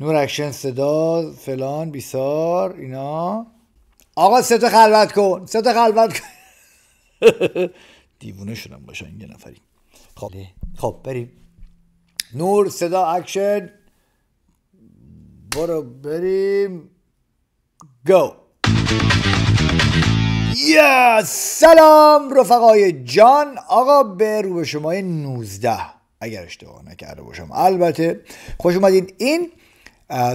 نور اکشن صدا فلان بیسار اینا آقا ستا خلوت کن ستا خلوت کن دیوونه شدم باشن یه نفری خب بله. خب بریم نور صدا اکشن برو بریم گو yeah! سلام رفقای جان آقا به رو به شمای 19 اگر اشتباه نکرده باشم البته خوش اومدین این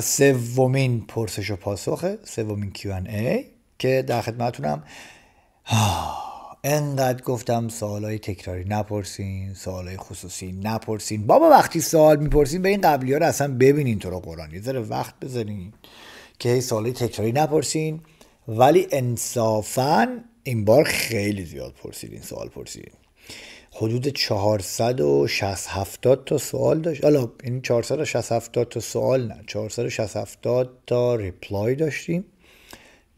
سومین پرسش و پاسخه سومین Q&A که در خدمتتونم انقدر گفتم سوالای تکراری نپرسین سوالای خصوصی نپرسین بابا وقتی سوال میپرسین به این قبلی رو اصلا ببینین تو رو قرآن یه ذره وقت بذارین که سوالای تکراری نپرسین ولی انصافا این بار خیلی زیاد پرسیدین سوال پرسیدین حدود 460 70 تا سوال داشت حالا این 460 70 تا سوال نه 460 70 تا ریپلای داشتیم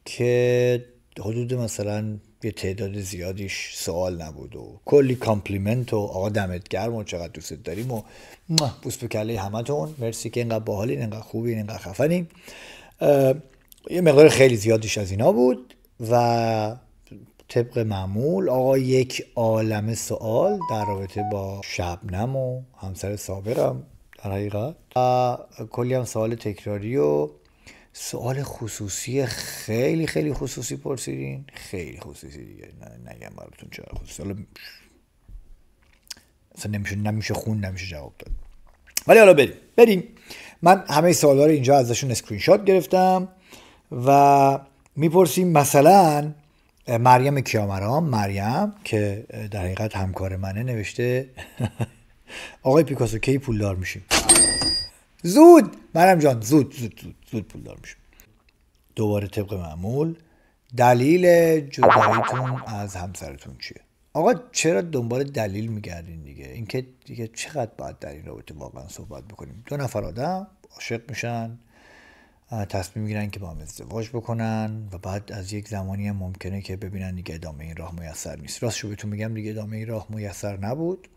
که حدود مثلا یه تعداد زیادیش سوال نبود و کلی کامپلیمنت و آقا دمت گرم و چقدر دوست داریم و بوس به کله همتون مرسی که اینقدر باحالین اینقدر خوبین اینقدر خفنین یه مقدار خیلی زیادیش از اینا بود و طبق معمول آقا یک عالم سوال در رابطه با شبنم و همسر صابرم در حقیقت و کلی هم سوال تکراری و سوال خصوصی خیلی خیلی خصوصی پرسیدین خیلی خصوصی دیگه نگم براتون چرا خصوصی حالا نمیشه نمیشه خون نمیشه جواب داد ولی حالا بریم بریم من همه سوالا رو اینجا ازشون اسکرین شات گرفتم و میپرسیم مثلا مریم کیامرام مریم که در حقیقت همکار منه نوشته آقای پیکاسو کی پولدار میشیم زود مریم جان زود زود زود, پولدار میشیم دوباره طبق معمول دلیل جداییتون از همسرتون چیه آقا چرا دنبال دلیل میگردین دیگه اینکه دیگه چقدر باید در این رابطه واقعا صحبت بکنیم دو نفر آدم عاشق میشن تصمیم میگیرن که با هم ازدواج بکنن و بعد از یک زمانی هم ممکنه که ببینن دیگه ادامه این راه میسر نیست راستشو بهتون میگم دیگه ادامه این راه میسر نبود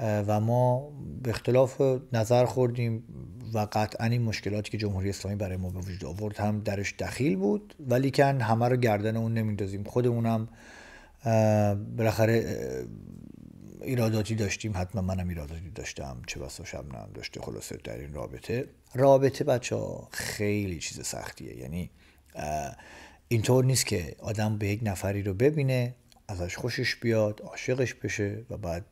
و ما به اختلاف نظر خوردیم و قطعا این مشکلاتی که جمهوری اسلامی برای ما به وجود آورد هم درش دخیل بود ولیکن همه رو گردن اون نمیندازیم خودمونم بالاخره ایراداتی داشتیم حتما منم ایراداتی داشتم چه بسا نم داشته خلاصه در این رابطه رابطه بچه ها خیلی چیز سختیه یعنی اینطور نیست که آدم به یک نفری رو ببینه ازش خوشش بیاد عاشقش بشه و بعد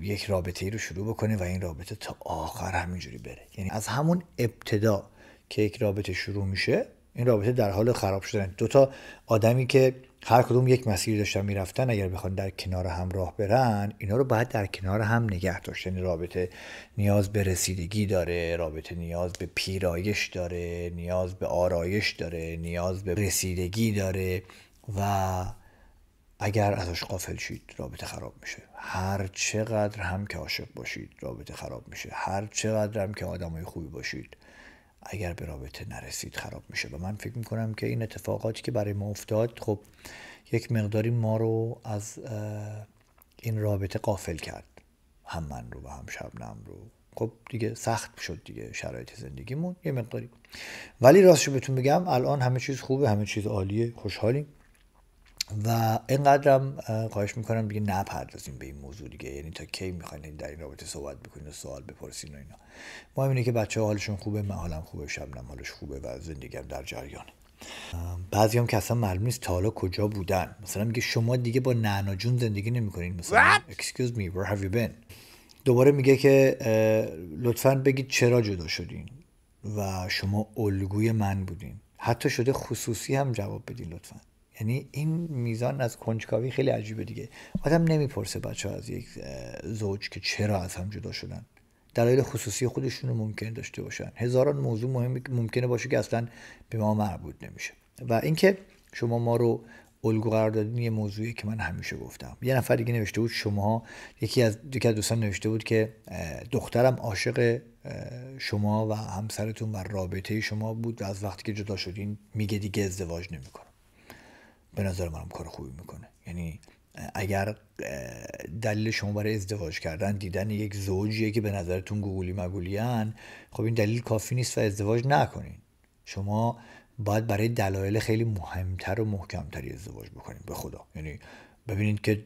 یک رابطه ای رو شروع بکنه و این رابطه تا آخر همینجوری بره یعنی از همون ابتدا که یک رابطه شروع میشه این رابطه در حال خراب شدن دوتا آدمی که هر کدوم یک مسیر داشتن میرفتن اگر بخوان در کنار هم راه برن اینا رو باید در کنار هم نگه داشتن یعنی رابطه نیاز به رسیدگی داره رابطه نیاز به پیرایش داره نیاز به آرایش داره نیاز به رسیدگی داره و اگر ازش قافل شید رابطه خراب میشه هر چقدر هم که عاشق باشید رابطه خراب میشه هر چقدر هم که آدمای خوبی باشید اگر به رابطه نرسید خراب میشه و من فکر میکنم که این اتفاقاتی که برای ما افتاد خب یک مقداری ما رو از این رابطه قافل کرد هم من رو و هم شبنم رو خب دیگه سخت شد دیگه شرایط زندگیمون یه مقداری ولی راستش بهتون بگم الان همه چیز خوبه همه چیز عالیه خوشحالیم و اینقدرم خواهش میکنم دیگه نپردازیم به این موضوع دیگه یعنی تا کی میخواین در این رابطه صحبت بکنین و سوال بپرسین و اینا مهم اینه که بچه ها حالشون خوبه من حالم خوبه شبنم حالش خوبه و زندگیم در جریانه بعضی هم که اصلا معلوم نیست تا حالا کجا بودن مثلا میگه شما دیگه با نعنا جون زندگی نمیکنین مثلا excuse me where have you been دوباره میگه که لطفا بگید چرا جدا شدین و شما الگوی من بودین حتی شده خصوصی هم جواب بدین لطفا یعنی این میزان از کنجکاوی خیلی عجیبه دیگه آدم نمیپرسه بچه ها از یک زوج که چرا از هم جدا شدن دلایل خصوصی خودشون رو ممکن داشته باشن هزاران موضوع مهم ممکنه باشه که اصلا به ما مربوط نمیشه و اینکه شما ما رو الگو قرار دادین یه موضوعی که من همیشه گفتم یه نفر دیگه نوشته بود شما یکی از یکی دوستان نوشته بود که دخترم عاشق شما و همسرتون و رابطه شما بود از وقتی که جدا شدین میگه دیگه ازدواج نمیکنه به نظر منم کار خوبی میکنه یعنی اگر دلیل شما برای ازدواج کردن دیدن یک زوجیه که به نظرتون گوگولی مگولیان خب این دلیل کافی نیست و ازدواج نکنین شما باید برای دلایل خیلی مهمتر و محکمتری ازدواج بکنین به خدا یعنی ببینید که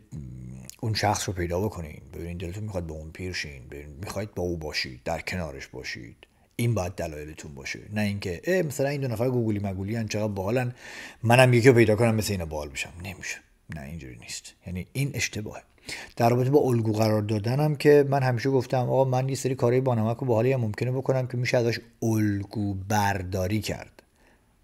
اون شخص رو پیدا بکنین ببینید دلتون میخواد به اون پیرشین میخواید با او باشید در کنارش باشید این باید دلایلتون باشه نه اینکه مثلا این دو نفر گوگلی مگولی ان چقدر باحالن منم یکی رو پیدا کنم مثل اینا باحال بشم نمیشه نه اینجوری نیست یعنی این اشتباهه در رابطه با الگو قرار دادنم که من همیشه گفتم آقا من یه سری کارهای بانمک و باحالی ممکنه بکنم که میشه ازش الگو برداری کرد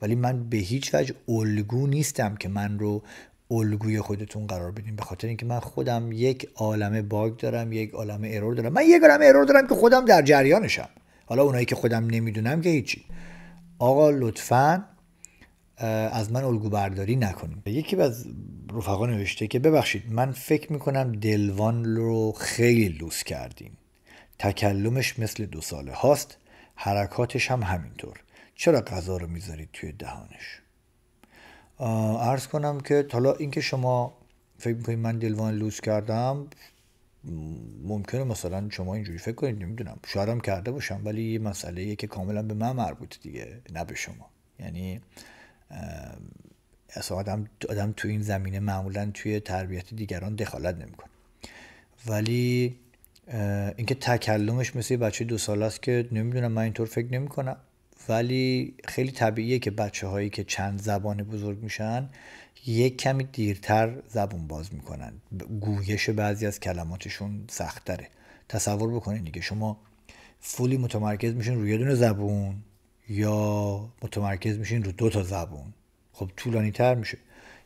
ولی من به هیچ وجه الگو نیستم که من رو الگوی خودتون قرار بدین به خاطر اینکه من خودم یک عالمه باگ دارم یک عالمه ارور دارم من یک عالمه ارور دارم که خودم در جریانشم حالا اونایی که خودم نمیدونم که هیچی آقا لطفا از من الگو برداری نکنیم یکی از رفقا نوشته که ببخشید من فکر میکنم دلوان رو خیلی لوس کردیم تکلمش مثل دو ساله هاست حرکاتش هم همینطور چرا غذا رو میذارید توی دهانش ارز کنم که حالا اینکه شما فکر میکنید من دلوان لوس کردم ممکنه مثلا شما اینجوری فکر کنید نمیدونم شاید کرده باشم ولی یه مسئله یه که کاملا به من مربوط دیگه نه به شما یعنی اصلا آدم, آدم تو این زمینه معمولا توی تربیت دیگران دخالت نمیکنه ولی اینکه تکلمش مثل بچه دو سال است که نمیدونم من اینطور فکر نمیکنم ولی خیلی طبیعیه که بچه هایی که چند زبان بزرگ میشن یک کمی دیرتر زبون باز میکنن گویش بعضی از کلماتشون سختره تصور بکنید دیگه شما فولی متمرکز میشین روی دونه زبون یا متمرکز میشین رو دو تا زبون خب طولانی تر میشه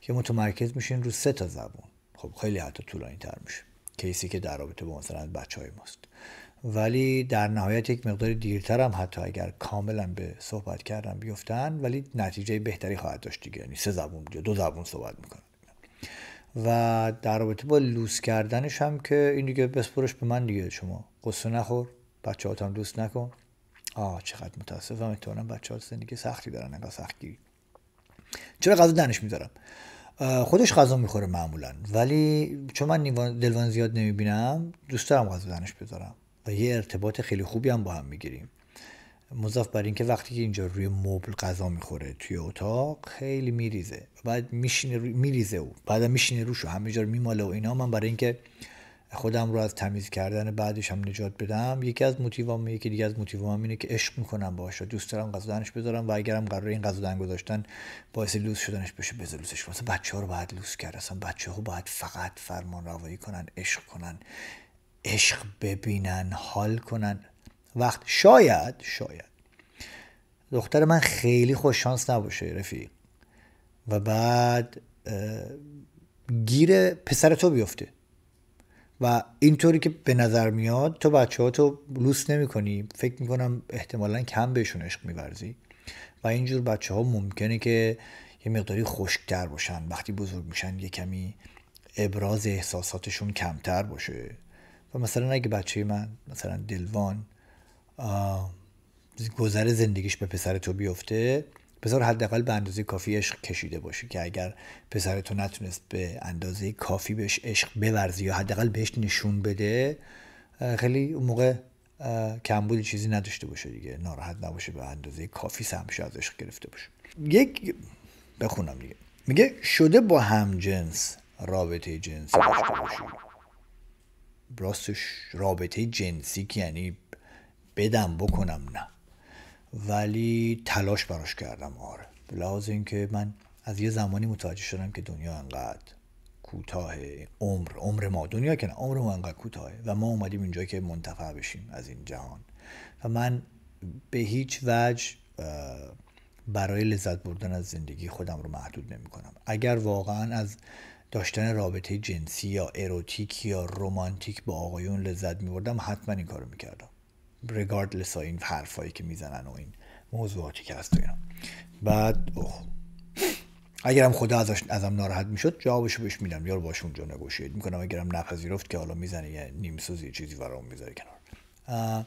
یا متمرکز میشین رو سه تا زبون خب خیلی حتی طولانی تر میشه کیسی که در رابطه با مثلا بچه های ماست ولی در نهایت یک مقدار دیرتر هم حتی اگر کاملا به صحبت کردن بیفتن ولی نتیجه بهتری خواهد داشت دیگه یعنی سه زبون دو زبون صحبت میکنن و در رابطه با لوس کردنش هم که این دیگه بسپرش به من دیگه شما قصه نخور بچه هاتم دوست نکن آه چقدر متاسفم اتوانم بچه ها زندگی سختی دارن انقدر سختی چرا غذا دنش میذارم خودش غذا میخوره معمولا ولی چون من دلوان زیاد نمیبینم دوست دارم غذا دنش بذارم و یه ارتباط خیلی خوبی هم با هم میگیریم مضاف بر اینکه وقتی که اینجا روی مبل غذا میخوره توی اتاق خیلی میریزه بعد میشینه رو... میریزه او بعدا میشینه روش و همه جا رو میماله و اینا من برای اینکه خودم رو از تمیز کردن بعدش هم نجات بدم یکی از موتیوام یکی دیگه از موتیوام اینه که عشق میکنم باهاش دوست دارم غذا دانش بذارم و اگرم قرار این غذادن گذاشتن باعث لوس شدنش بشه بذار لوسش مثلا بچه رو لوس کرد اصلا بچه ها باید فقط فرمان روایی کنن عشق کنن عشق ببینن حال کنن وقت شاید شاید دختر من خیلی خوش شانس نباشه رفیق و بعد گیر پسر تو بیفته و اینطوری که به نظر میاد تو بچه ها تو لوس نمی کنی فکر میکنم احتمالا کم بهشون عشق میورزی و اینجور بچه ها ممکنه که یه مقداری خشکتر باشن وقتی بزرگ میشن یه کمی ابراز احساساتشون کمتر باشه و مثلا اگه بچه من مثلا دلوان گذر زندگیش به پسر تو بیفته پسر حداقل به اندازه کافی عشق کشیده باشه که اگر پسر تو نتونست به اندازه کافی بهش عشق بورزی یا حداقل بهش نشون بده خیلی اون موقع کمبود چیزی نداشته باشه دیگه ناراحت نباشه به اندازه کافی سمشه از عشق گرفته باشه یک بخونم دیگه میگه شده با همجنس رابطه جنسی راستش رابطه جنسی که یعنی بدم بکنم نه ولی تلاش براش کردم آره لحاظ اینکه من از یه زمانی متوجه شدم که دنیا انقدر کوتاه عمر عمر ما دنیا که نه عمر ما انقدر کوتاهه و ما اومدیم اینجا که منتفع بشیم از این جهان و من به هیچ وجه برای لذت بردن از زندگی خودم رو محدود نمی کنم اگر واقعا از داشتن رابطه جنسی یا اروتیک یا رومانتیک با آقایون لذت بردم حتما این کارو کردم رگاردلس ها این حرفایی که میزنن و این موضوعاتی که هست بعد اوه. اگرم خدا ازش ازم ناراحت میشد جوابشو بهش میدم یا باش اونجا نگوشید میکنم اگرم رفت که حالا میزنه یه نیم سوزی چیزی برام میذاره کنار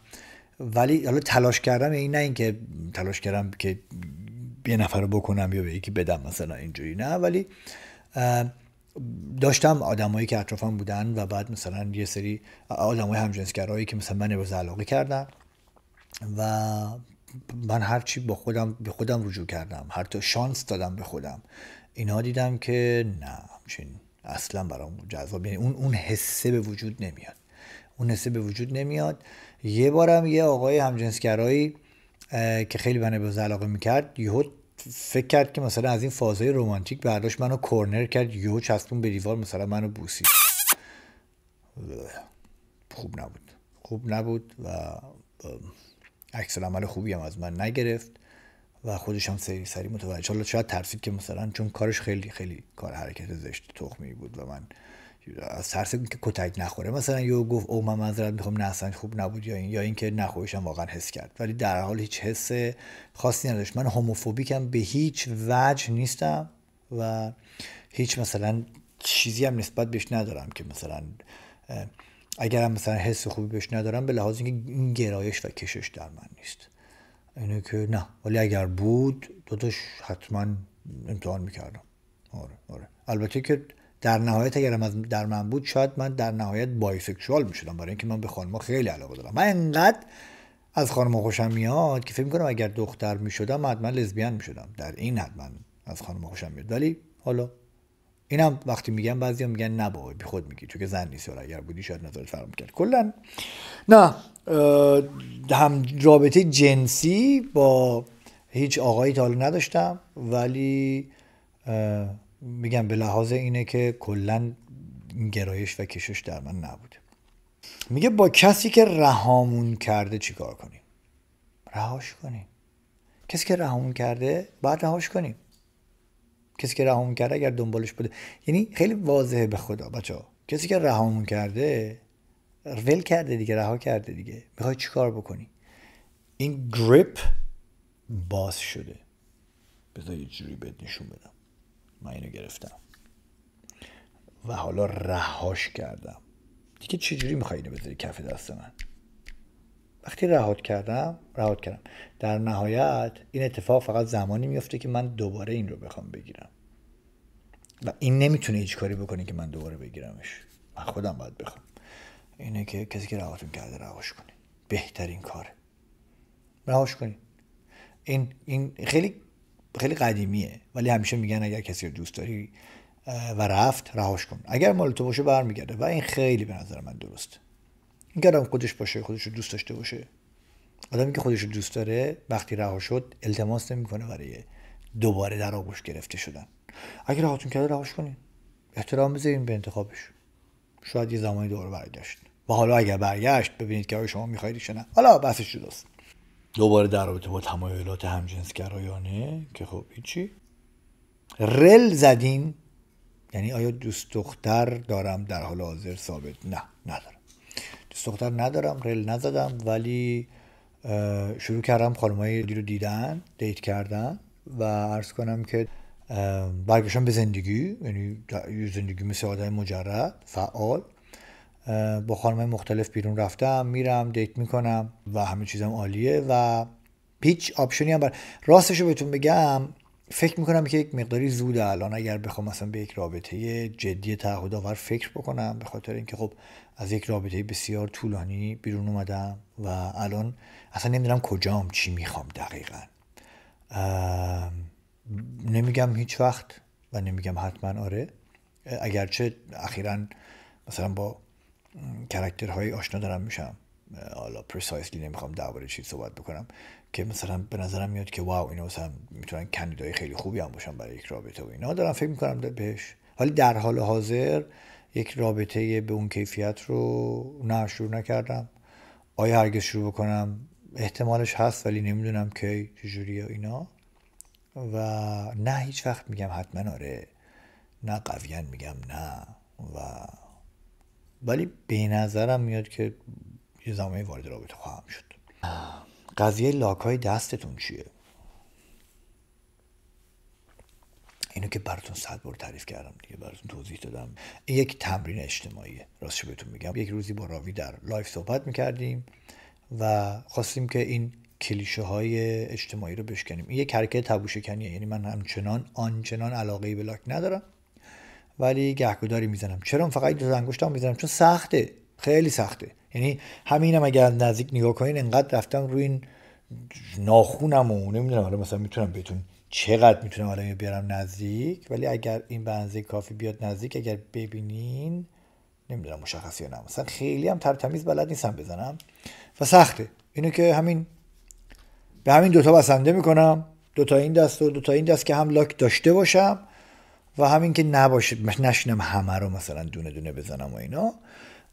ولی حالا تلاش کردم این یعنی نه اینکه تلاش کردم که یه نفر بکنم یا به یکی بدم مثلا اینجوری نه ولی داشتم آدمایی که اطرافم بودن و بعد مثلا یه سری آدمای همجنسگرایی که مثلا من به علاقه کردن و من هر چی با خودم به خودم رجوع کردم هر تو شانس دادم به خودم اینا دیدم که نه همچین اصلا برام جذاب یعنی اون اون حسه به وجود نمیاد اون حسه به وجود نمیاد یه بارم یه آقای همجنسگرایی که خیلی من به علاقه میکرد یهو فکر کرد که مثلا از این فازای رومانتیک برداشت منو کورنر کرد یو چسبون به دیوار مثلا منو بوسید خوب نبود خوب نبود و عکس عمل خوبی هم از من نگرفت و خودش هم سری سری متوجه حالا شاید ترسید که مثلا چون کارش خیلی خیلی کار حرکت زشت تخمی بود و من از ترس که کتک نخوره مثلا یو گفت او من منظرت میخوام نه اصلا خوب نبود یا این یا اینکه نخویشم واقعا حس کرد ولی در حال هیچ حس خاصی نداشت من هم به هیچ وجه نیستم و هیچ مثلا چیزی هم نسبت بهش ندارم که مثلا اگرم مثلا حس خوبی بهش ندارم به لحاظ اینکه این گرایش و کشش در من نیست اینه که نه ولی اگر بود دوتاش حتما امتحان میکردم آره آره البته که در نهایت اگر از در من بود شاید من در نهایت بایسکشوال میشدم برای اینکه من به خانم خیلی علاقه دارم من انقدر از خانم خوشم میاد که فکر میکنم اگر دختر میشدم حتما لزبیان میشدم در این حد من از خانم خوشم میاد ولی حالا اینم وقتی میگم بعضیا میگن نه بابا بی خود میگی چون که زن نیستی حالا اگر بودی شاید نظرت فرق کرد کلا نه هم رابطه جنسی با هیچ آقایی تا نداشتم ولی میگم به لحاظ اینه که کلا این گرایش و کشش در من نبوده میگه با کسی که رهامون کرده چیکار کنیم رهاش کنیم کسی که رهامون کرده باید رهاش کنیم کسی که رهامون کرده اگر دنبالش بوده یعنی خیلی واضحه به خدا بچه ها کسی که رهامون کرده ول کرده دیگه رها کرده دیگه میخوای چیکار بکنی این گریپ باز شده بذار یه جوری بهت نشون بدم من اینو گرفتم و حالا رهاش کردم دیگه چجوری میخوای اینو بذاری کف دست من وقتی رهات کردم رهات کردم در نهایت این اتفاق فقط زمانی میفته که من دوباره این رو بخوام بگیرم و این نمیتونه هیچ کاری بکنه که من دوباره بگیرمش من خودم باید بخوام اینه که کسی که رهاتون کرده رهاش کنی بهترین کاره رهاش کنی این این خیلی خیلی قدیمیه ولی همیشه میگن اگر کسی رو دوست داری و رفت رهاش کن اگر مال تو باشه برمیگرده و این خیلی به نظر من درست این آدم خودش باشه خودش رو دوست داشته باشه آدمی که خودش رو دوست داره وقتی رها شد التماس نمیکنه برای دوباره در آغوش گرفته شدن اگر رهاتون کرده رهاش کنین احترام بذارین به انتخابش شاید یه زمانی دوباره برگشت و حالا اگر برگشت ببینید که آیا شما میخواهید نه حالا بحثش جداست دوباره در رابطه با تمایلات همجنسگرایانه که خب چی؟ رل زدیم یعنی آیا دوست دختر دارم در حال حاضر ثابت نه ندارم دوست دختر ندارم رل نزدم ولی شروع کردم خانم دی رو دیدن دیت کردن و عرض کنم که برگشتم به زندگی یعنی زندگی مثل آدم مجرد فعال با خانم مختلف بیرون رفتم میرم دیت میکنم و همه چیزم عالیه و پیچ آپشنی هم بر راستش رو بهتون بگم فکر میکنم که یک مقداری زود الان اگر بخوام مثلا به یک رابطه جدی تعهد آور فکر بکنم به خاطر اینکه خب از یک رابطه بسیار طولانی بیرون اومدم و الان اصلا نمیدونم کجام چی میخوام دقیقا نمیگم هیچ وقت و نمیگم حتما آره اگرچه اخیرا مثلا با کرکترهای آشنا دارم میشم حالا پرسایسلی نمیخوام درباره چیز صحبت بکنم که مثلا به نظرم میاد که واو اینا مثلا میتونن کندیدای خیلی خوبی هم باشن برای یک رابطه و اینا دارم فکر میکنم بهش ولی در حال حاضر یک رابطه به اون کیفیت رو نه شروع نکردم آیا هرگز شروع بکنم احتمالش هست ولی نمیدونم کی چجوریه اینا و نه هیچ وقت میگم حتما آره نه قویا میگم نه و ولی به نظرم میاد که یه زمانی وارد رابطه خواهم شد قضیه لاک های دستتون چیه اینو که براتون صد بار تعریف کردم دیگه براتون توضیح دادم یک تمرین اجتماعیه راستش بهتون میگم یک روزی با راوی در لایف صحبت میکردیم و خواستیم که این کلیشه های اجتماعی رو بشکنیم این یک حرکت تبوشکنیه یعنی من همچنان آنچنان علاقه به لاک ندارم ولی گهگوداری میزنم چرا فقط دو انگشتم میزنم چون سخته خیلی سخته یعنی همینم اگر نزدیک نگاه کنین انقدر رفتم روی این ناخونم و نمیدونم حالا مثلا میتونم بهتون چقدر میتونم حالا بیارم نزدیک ولی اگر این بنزه کافی بیاد نزدیک اگر ببینین نمیدونم مشخصی یا نه مثلا خیلی هم ترتمیز بلد نیستم بزنم و سخته اینو که همین به همین دوتا بسنده میکنم دوتا این دست و دوتا این دست که هم لاک داشته باشم و همین که نباشه نشینم همه رو مثلا دونه دونه بزنم و اینا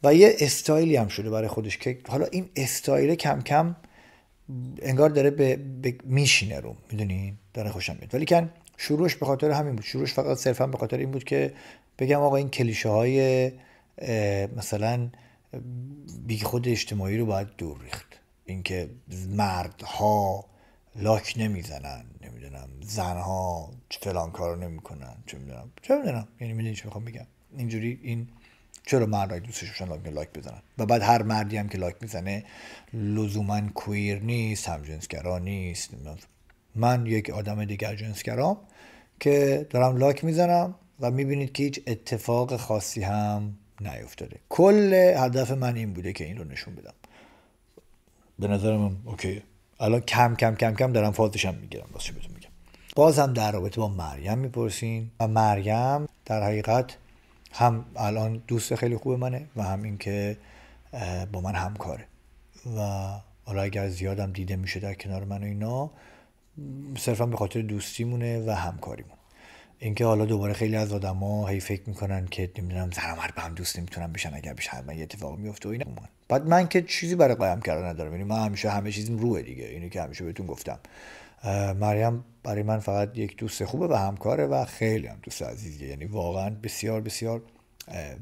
و یه استایلی هم شده برای خودش که حالا این استایل کم کم انگار داره به, میشینه رو میدونی داره خوشم میاد ولی کن شروعش به خاطر همین بود شروعش فقط صرفا به خاطر این بود که بگم آقا این کلیشه های مثلا بی خود اجتماعی رو باید دور ریخت اینکه مردها لاک نمیزنن نمیدونم زنها فلان کارو نمیکنن چه میدونم چه میدونم یعنی میدونی چه میخوام بگم اینجوری این چرا مردای دوستشون باشن لاک بزنن و بعد هر مردی هم که لاک میزنه لزوما کویر نیست هم جنسگرا نیست من یک آدم دیگر جنسگرام که دارم لاک میزنم و میبینید که هیچ اتفاق خاصی هم نیفتاده کل هدف من این بوده که این رو نشون بدم به نظرم الان کم کم کم کم دارم فازشم میگیرم واسه بهتون میگم بازم در رابطه با مریم میپرسین و مریم در حقیقت هم الان دوست خیلی خوب منه و هم اینکه با من همکاره و حالا اگر زیادم دیده میشه در کنار من و اینا صرفا به خاطر دوستیمونه و همکاریمون اینکه حالا دوباره خیلی از آدما هی فکر میکنن که نمیدونم درآمد به هم دوست نمیتونن بشن اگر بشه همه یه اتفاق میفته و اینا بعد من که چیزی برای قایم کردن ندارم یعنی من همیشه همه چیزیم روه دیگه اینو که همیشه بهتون گفتم مریم برای من فقط یک دوست خوبه و همکاره و خیلی هم دوست عزیزیه یعنی واقعا بسیار بسیار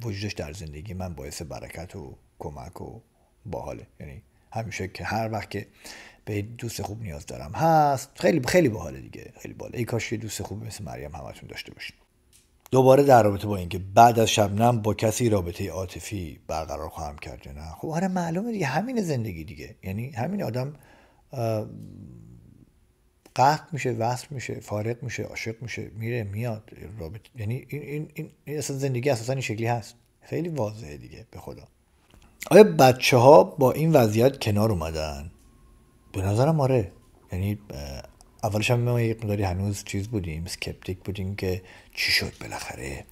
وجودش در زندگی من باعث برکت و کمک و باحاله یعنی همیشه که هر وقت که به دوست خوب نیاز دارم هست خیلی خیلی باحال دیگه خیلی باحال ای کاش یه دوست خوب مثل مریم همتون داشته باشین دوباره در رابطه با اینکه بعد از شبنم با کسی رابطه عاطفی برقرار خواهم کرد نه خب آره معلومه دیگه همین زندگی دیگه یعنی همین آدم قط میشه وصل میشه فارق میشه عاشق میشه میره میاد رابطه یعنی این این این, اصلا زندگی اساسا این شکلی هست خیلی واضحه دیگه به خدا آیا بچه ها با این وضعیت کنار اومدن؟ به نظرم آره یعنی اولش هم ما یک مداری هنوز چیز بودیم سکپتیک بودیم که چی شد بالاخره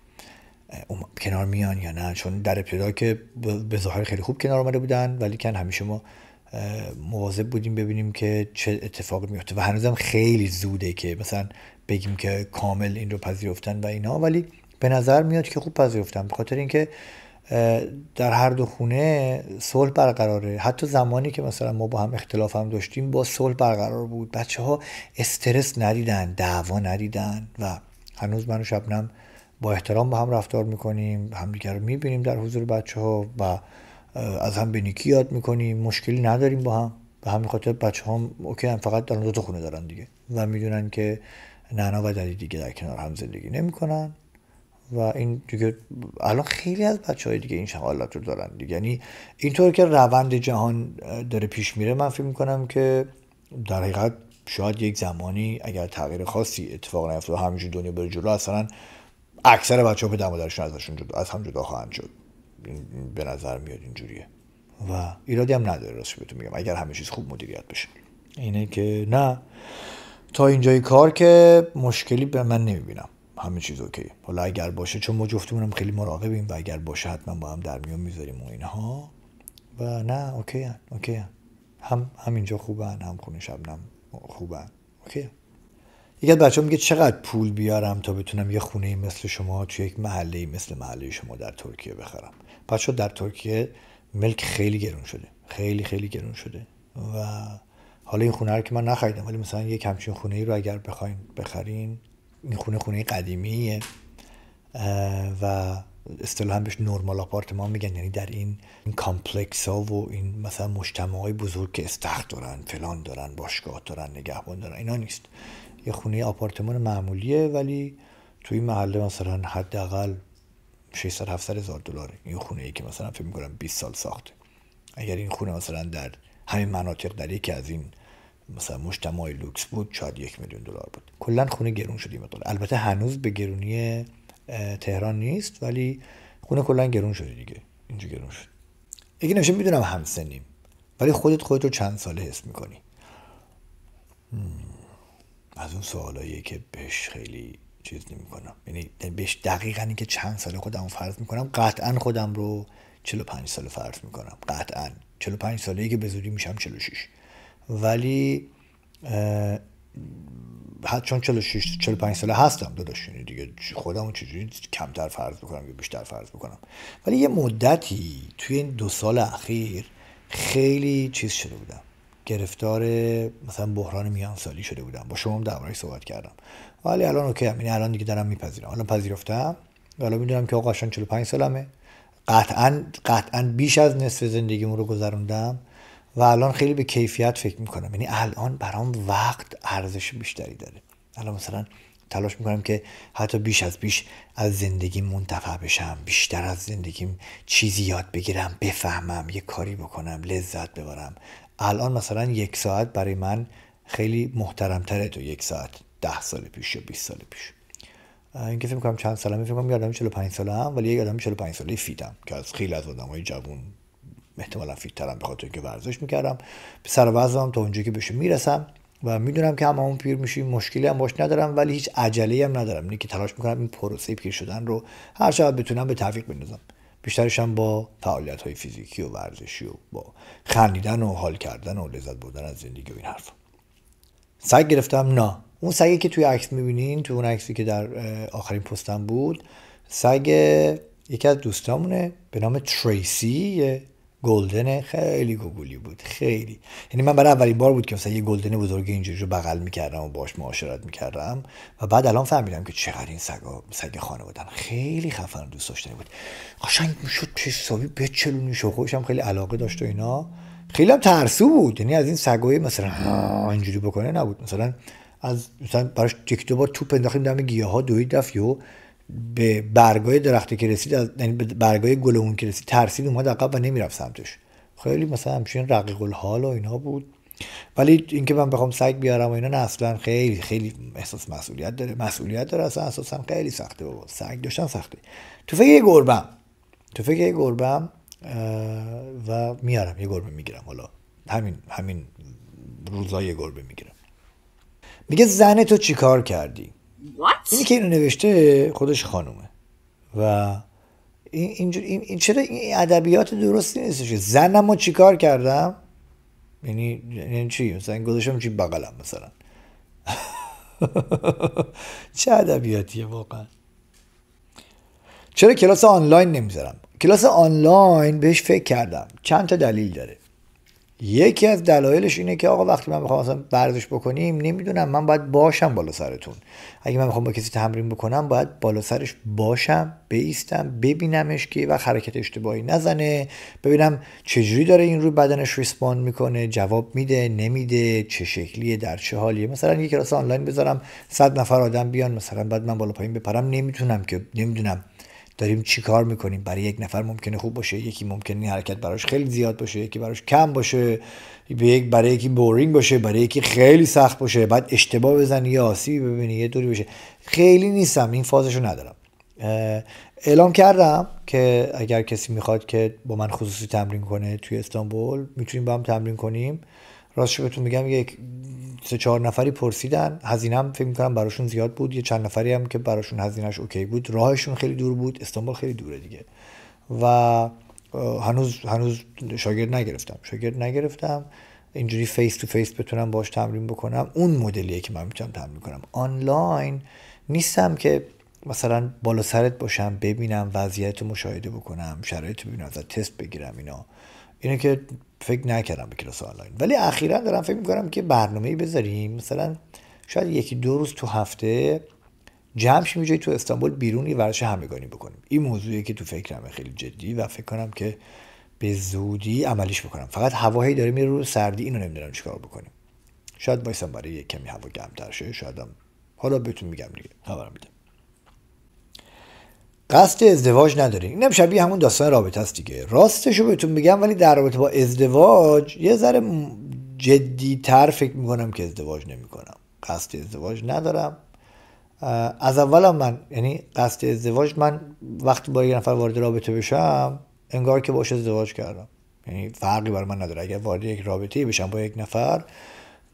کنار میان یا نه چون در ابتدا که به ظاهر خیلی خوب کنار آمده بودن ولی که همیشه ما مواظب بودیم ببینیم که چه اتفاقی میفته و هنوزم خیلی زوده که مثلا بگیم که کامل این رو پذیرفتن و اینا ولی به نظر میاد که خوب پذیرفتن به خاطر اینکه در هر دو خونه صلح برقراره حتی زمانی که مثلا ما با هم اختلاف هم داشتیم با صلح برقرار بود بچه ها استرس ندیدن دعوا ندیدن و هنوز منو شبنم با احترام با هم رفتار میکنیم همدیگر رو میبینیم در حضور بچه ها و از هم به نیکی یاد میکنیم مشکلی نداریم با هم به همین خاطر بچه ها اوکی هم فقط در دو خونه دارن دیگه و میدونن که نانا و ددی دیگه در کنار هم زندگی نمیکنن و این دیگه الان خیلی از بچه های دیگه این شغالات رو دارن دیگه یعنی اینطور که روند جهان داره پیش میره من فکر میکنم که در حقیقت شاید یک زمانی اگر تغییر خاصی اتفاق و همینجور دنیا بره جلو اصلا اکثر بچه ها به ازشون از هم جدا خواهند شد به نظر میاد اینجوریه و ایرادی هم نداره راستش بهتون میگم اگر همه چیز خوب مدیریت بشه اینه که نه تا اینجای کار که مشکلی به من نمیبینم همه چیز اوکی حالا اگر باشه چون ما جفتمونم خیلی مراقبیم و اگر باشه حتما با هم در میون میذاریم و اینها و نه اوکی هن. اوکی هن. هم اینجا خوبن هم خونه شبنم خوبن اوکی یکی از بچه میگه چقدر پول بیارم تا بتونم یه خونه مثل شما توی یک محله مثل محله شما در ترکیه بخرم بچه در ترکیه ملک خیلی گرون شده خیلی خیلی گرون شده و حالا این خونه رو که من نخریدم ولی مثلا یک همچین خونه ای رو اگر بخواین بخرین این خونه خونه قدیمیه و هم بهش نورمال آپارتمان میگن یعنی در این این کامپلکس ها و این مثلا مجتمع های بزرگ که استخت دارن فلان دارن باشگاه دارن نگهبان دارن اینا نیست یه خونه آپارتمان معمولیه ولی توی این محله مثلا حداقل 600 700 هزار دلاره این خونه ای که مثلا فکر کنم 20 سال ساخته اگر این خونه مثلا در همین مناطق در یکی از این مثلا مجتمعی لوکس بود شاید یک میلیون دلار بود کلا خونه گرون شدیم این البته هنوز به گرونی تهران نیست ولی خونه کلا گرون شده دیگه اینجا گرون شد یکی نشه میدونم همسنیم ولی خودت خودت رو چند ساله حس میکنی از اون سوالایی که بهش خیلی چیز نمیکنم یعنی بهش دقیقا این که چند ساله خودم فرض میکنم قطعا خودم رو 45 ساله فرض میکنم قطعا 45 ساله ای که به زودی میشم 46 ولی چون 46 45 ساله هستم داداش یعنی دیگه خودمون چجوری کمتر فرض بکنم یا بیشتر فرض بکنم ولی یه مدتی توی این دو سال اخیر خیلی چیز شده بودم گرفتار مثلا بحران میان سالی شده بودم با شما هم صحبت کردم ولی الان اوکی من یعنی الان دیگه دارم میپذیرم الان پذیرفتم حالا میدونم که آقا 45 سالمه قطعا قطعا بیش از نصف زندگیمون رو گذروندم و الان خیلی به کیفیت فکر میکنم یعنی الان برام وقت ارزش بیشتری داره الان مثلا تلاش میکنم که حتی بیش از بیش از زندگی منتفع بشم بیشتر از زندگیم چیزی یاد بگیرم بفهمم یه کاری بکنم لذت ببرم الان مثلا یک ساعت برای من خیلی محترمتره تو یک ساعت ده سال پیش یا 20 سال پیش این که میکنم چند هم فکر یه یادم 45 ساله هم ولی یه آدم 45 ساله فیدم که از خیلی از های جوون احتمالا فیتترم به خاطر اینکه ورزش میکردم سر وزنم تا اونجا که بشه میرسم و میدونم که اون پیر میشیم مشکلی هم باش ندارم ولی هیچ عجله هم ندارم اینه که تلاش میکنم این پروسه پیر شدن رو هر چقدر بتونم به تعویق بندازم بیشترش هم با فعالیت های فیزیکی و ورزشی و با خندیدن و حال کردن و لذت بردن از زندگی و این حرف سگ گرفتم نه اون سگی که توی عکس میبینین تو اون عکسی که در آخرین پستم بود سگ یکی از دوستامونه به نام تریسی گلدن خیلی گوگولی بود خیلی یعنی من برای اولین بار بود که مثلا یه گلدن بزرگ اینجوری رو بغل میکردم و باش معاشرت میکردم و بعد الان فهمیدم که چقدر این سگا سگ خانه بودن خیلی خفن دوست داشتنی بود قشنگ میشد چه حسابی بچلونیش و خیلی علاقه داشت و اینا خیلی هم ترسو بود یعنی از این سگای مثلا اینجوری بکنه نبود مثلا از مثلا براش تیک تو بار توپ انداختیم دم گیاها دوید رفت به برگای درختی که رسید از یعنی به برگای گل اون که رسید ترسید اومد عقب و نمیرفت سمتش خیلی مثلا همچین رقیق الحال و اینا بود ولی اینکه من بخوام سگ بیارم و اینا اصلا خیلی خیلی احساس مسئولیت داره مسئولیت داره اصلا اساسا خیلی سخته بابا سگ داشتن سخته تو فکر یه گربم تو فکر یه گربم و میارم یه گربه میگیرم حالا همین همین روزا گربه میگیرم میگه زن تو چیکار کردی What? اینی که اینو نوشته خودش خانومه و این, این, چرا این ادبیات درستی نیستش زنم رو چیکار کردم یعنی یعنی چی مثلا چی بغلم مثلا چه ادبیاتیه واقعا چرا کلاس آنلاین نمیذارم کلاس آنلاین بهش فکر کردم چند تا دلیل داره یکی از دلایلش اینه که آقا وقتی من میخوام مثلا ورزش بکنیم نمیدونم من باید باشم بالا سرتون اگه من میخوام با کسی تمرین بکنم باید بالا سرش باشم بیستم ببینمش که و حرکت اشتباهی نزنه ببینم چجوری داره این روی بدنش ریسپاند میکنه جواب میده نمیده چه شکلیه در چه حالیه مثلا یه کلاس آنلاین بذارم صد نفر آدم بیان مثلا بعد من بالا پایین بپرم نمیتونم که نمیدونم داریم چی کار میکنیم برای یک نفر ممکنه خوب باشه یکی ممکنه حرکت براش خیلی زیاد باشه یکی براش کم باشه برای یکی بورینگ باشه برای یکی خیلی سخت باشه بعد اشتباه بزنی یا آسیبی ببینی یه دوری بشه خیلی نیستم این فازشو ندارم اعلام کردم که اگر کسی میخواد که با من خصوصی تمرین کنه توی استانبول میتونیم با هم تمرین کنیم راستش بهتون میگم یک سه چهار نفری پرسیدن هزینه هم فکر میکنم براشون زیاد بود یه چند نفری هم که براشون هزینهش اوکی بود راهشون خیلی دور بود استانبول خیلی دوره دیگه و هنوز هنوز شاگرد نگرفتم شاگرد نگرفتم اینجوری فیس تو فیس بتونم باش تمرین بکنم اون مدلیه که من میتونم تمرین کنم آنلاین نیستم که مثلا بالا سرت باشم ببینم وضعیت مشاهده بکنم شرایط ببینم از تست بگیرم اینا اینه که فکر نکردم به کلاس آنلاین ولی اخیرا دارم فکر میکنم که برنامه بذاریم مثلا شاید یکی دو روز تو هفته جمع شیم تو استانبول بیرون یه ورزش همگانی بکنیم این موضوعی که تو فکرمه خیلی جدی و فکر کنم که به زودی عملیش بکنم فقط هوایی داره میره رو سردی اینو نمیدونم چیکار بکنیم شاید وایسم برای یه کمی هوا گرم‌تر شه هم حالا بهتون میگم دیگه خبرم میدم قصد ازدواج نداریم اینم شبیه همون داستان رابطه است دیگه راستش رو بهتون میگم ولی در رابطه با ازدواج یه ذره جدی تر فکر میکنم که ازدواج نمیکنم قصد ازدواج ندارم از اولم من یعنی قصد ازدواج من وقتی با یه نفر وارد رابطه بشم انگار که باش ازدواج کردم یعنی فرقی برای من نداره اگر وارد یک رابطه بشم با یک نفر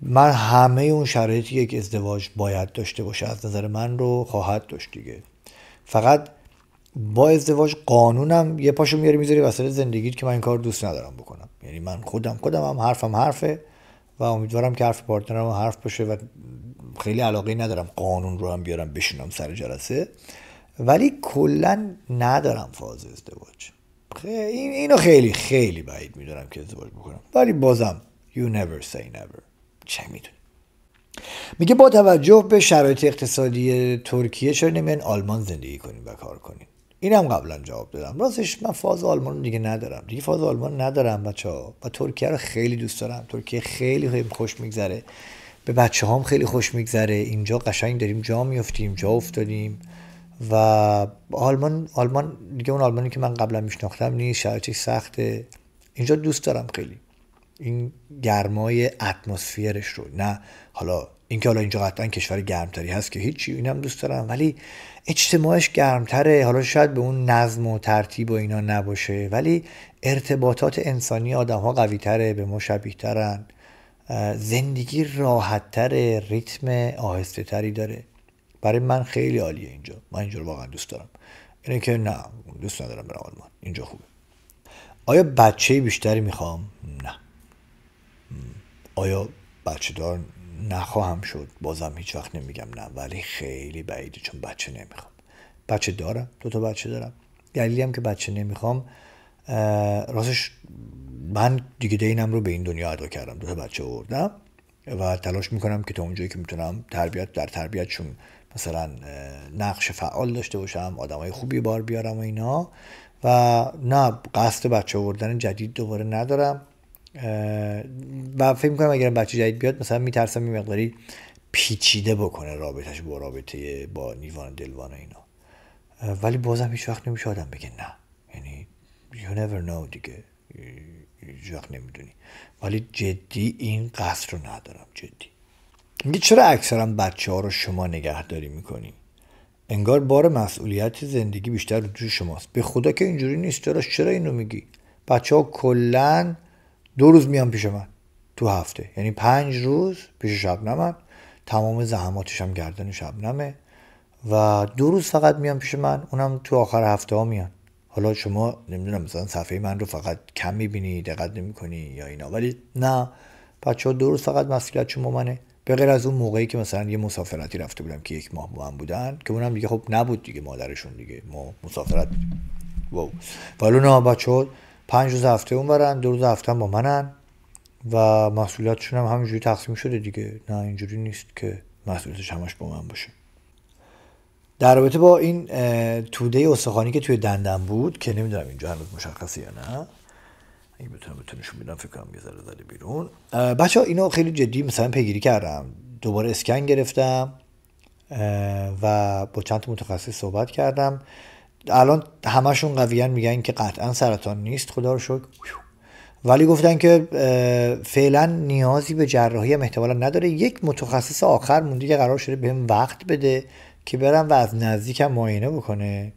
من همه اون شرایطی که یک ازدواج باید داشته باشه از نظر من رو خواهد داشت دیگه فقط با ازدواج قانونم یه پاشو میاری میذاری وسط زندگیت که من این کار دوست ندارم بکنم یعنی من خودم خودم هم حرفم حرفه و امیدوارم که حرف پارتنرم حرف باشه و خیلی علاقه ندارم قانون رو هم بیارم بشینم سر جلسه ولی کلا ندارم فاز ازدواج این اینو خیلی خیلی بعید میدونم که ازدواج بکنم ولی بازم you never say never چه میدونی میگه با توجه به شرایط اقتصادی ترکیه چرا نمیان آلمان زندگی کنیم و کار کنیم اینم قبلا جواب دادم راستش من فاز آلمان دیگه ندارم دیگه فاز آلمان ندارم بچه ها و ترکیه رو خیلی دوست دارم ترکیه خیلی خیلی خوش میگذره به بچه هام خیلی خوش میگذره اینجا قشنگ داریم جا میفتیم جا افتادیم و آلمان آلمان دیگه اون آلمانی که من قبلا میشناختم نیست شرایطش سخته اینجا دوست دارم خیلی این گرمای اتمسفرش رو نه حالا اینکه حالا اینجا قطعا کشور گرمتری هست که هیچی اینم دوست دارم ولی اجتماعش گرمتره حالا شاید به اون نظم و ترتیب و اینا نباشه ولی ارتباطات انسانی آدم ها قوی تره به ما شبیه ترن زندگی راحت تره ریتم آهسته تری داره برای من خیلی عالیه اینجا من اینجا رو واقعا دوست دارم اینه که نه دوست ندارم برم آلمان اینجا خوبه آیا بچه بیشتری میخوام؟ نه آیا بچه دار نخواهم شد بازم هیچ وقت نمیگم نه ولی خیلی بعیده چون بچه نمیخوام بچه دارم دو تا بچه دارم دلیلی هم که بچه نمیخوام راستش من دیگه دینم رو به این دنیا ادا کردم دو تا بچه آوردم و تلاش میکنم که تا اونجایی که میتونم تربیت در تربیتشون مثلا نقش فعال داشته باشم های خوبی بار بیارم و اینا و نه قصد بچه آوردن جدید دوباره ندارم و فکر میکنم اگر بچه جدید بیاد مثلا میترسم این مقداری پیچیده بکنه رابطش با رابطه با نیوان دلوان و اینا ولی بازم هیچ وقت نمیشه آدم بگه نه یعنی you never know دیگه هیچ وقت نمیدونی ولی جدی این قصد رو ندارم جدی میگه چرا اکثرا بچه ها رو شما نگهداری میکنی انگار بار مسئولیت زندگی بیشتر رو شماست به خدا که اینجوری نیست چرا چرا اینو میگی بچه ها دو روز میام پیش من تو هفته یعنی پنج روز پیش شبنمم تمام زحماتش هم گردن شبنمه و دو روز فقط میان پیش من اونم تو آخر هفته ها میان حالا شما نمیدونم مثلا صفحه من رو فقط کم میبینی دقت کنی یا اینا ولی نه بچه ها دو روز فقط مسئولیت شما منه به غیر از اون موقعی که مثلا یه مسافرتی رفته بودم که یک ماه با هم بودن که اونم دیگه خب نبود دیگه مادرشون دیگه ما مسافرت واو ولی نه بچه ها پنج روز هفته برن دو روز هفته با منن و مسئولیتشون هم همینجوری تقسیم شده دیگه نه اینجوری نیست که مسئولیتش همش با من باشه در رابطه با این توده استخوانی که توی دندم بود که نمیدونم اینجا هنوز مشخصه یا نه اگه بتونم بتونشون میدم فکر کنم یه ذره بیرون بچه اینو خیلی جدی مثلا پیگیری کردم دوباره اسکن گرفتم و با چند متخصص صحبت کردم الان همشون قویا میگن که قطعا سرطان نیست خدا رو شکر ولی گفتن که فعلا نیازی به جراحی هم احتمالا نداره یک متخصص آخر مونده که قرار شده بهم وقت بده که برم و از نزدیکم معاینه بکنه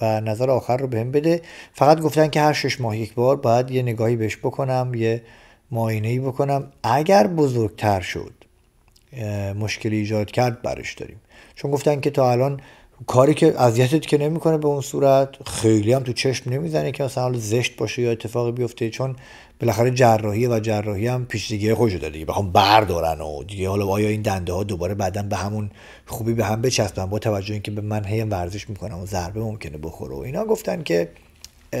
و نظر آخر رو بهم بده فقط گفتن که هر شش ماه یک بار باید یه نگاهی بهش بکنم یه معاینه ای بکنم اگر بزرگتر شد مشکلی ایجاد کرد برش داریم چون گفتن که تا الان کاری که اذیتت که نمیکنه به اون صورت خیلی هم تو چشم نمیزنه که مثلا حال زشت باشه یا اتفاقی بیفته چون بالاخره جراحی و جراحی هم پیچیدگی خودشو داره دیگه بخوام بردارن و دیگه حالا آیا این دنده ها دوباره بعدا به همون خوبی به هم بچسبن با توجه اینکه به من هیم ورزش میکنم و ضربه ممکنه بخوره و اینا گفتن که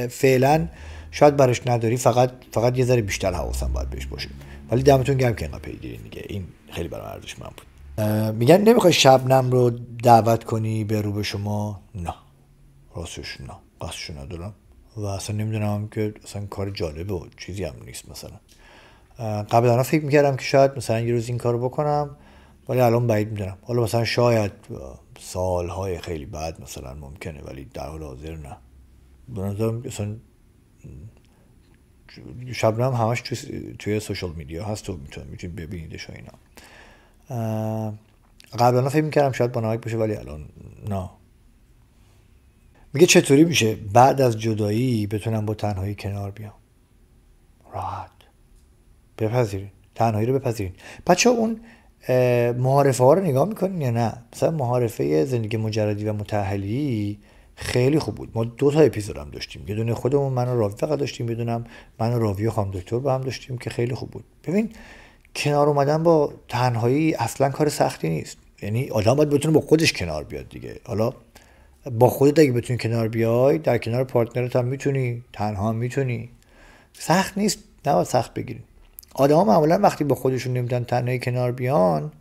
فعلا شاید براش نداری فقط فقط یه ذره بیشتر حواسم باید بهش باشه ولی دمتون گرم که دیگه این خیلی برام ارزش من بود میگن نمیخوای شبنم رو دعوت کنی به رو به شما نه راستش نه قصدش ندارم و اصلا نمیدونم که اصلا کار جالبه و چیزی هم نیست مثلا قبلا فکر میکردم که شاید مثلا یه روز این کار بکنم ولی الان بعید میدونم حالا مثلا شاید سالهای خیلی بعد مثلا ممکنه ولی در حال حاضر نه به اصلا شبنم همش توی, سوشال میدیا هست و میتونید ببینیدش و اینا قبلا فکر میکردم شاید با نمک باشه ولی الان نه میگه چطوری میشه بعد از جدایی بتونم با تنهایی کنار بیام راحت بپذیرین تنهایی رو بپذیرین بچه اون محارفه ها رو نگاه میکنین یا نه مثلا محارفه زندگی مجردی و متحلی خیلی خوب بود ما دو تا اپیزود هم داشتیم یه دونه خودمون من و راوی فقط داشتیم بدونم من و راوی و خانم دکتر با هم داشتیم که خیلی خوب بود ببین کنار اومدن با تنهایی اصلا کار سختی نیست یعنی آدم باید بتونه با خودش کنار بیاد دیگه حالا با خودت اگه بتونی کنار بیای در کنار پارتنرت هم میتونی تنها میتونی سخت نیست نباید سخت بگیریم آدم ها معمولا وقتی با خودشون نمیتونن تنهایی کنار بیان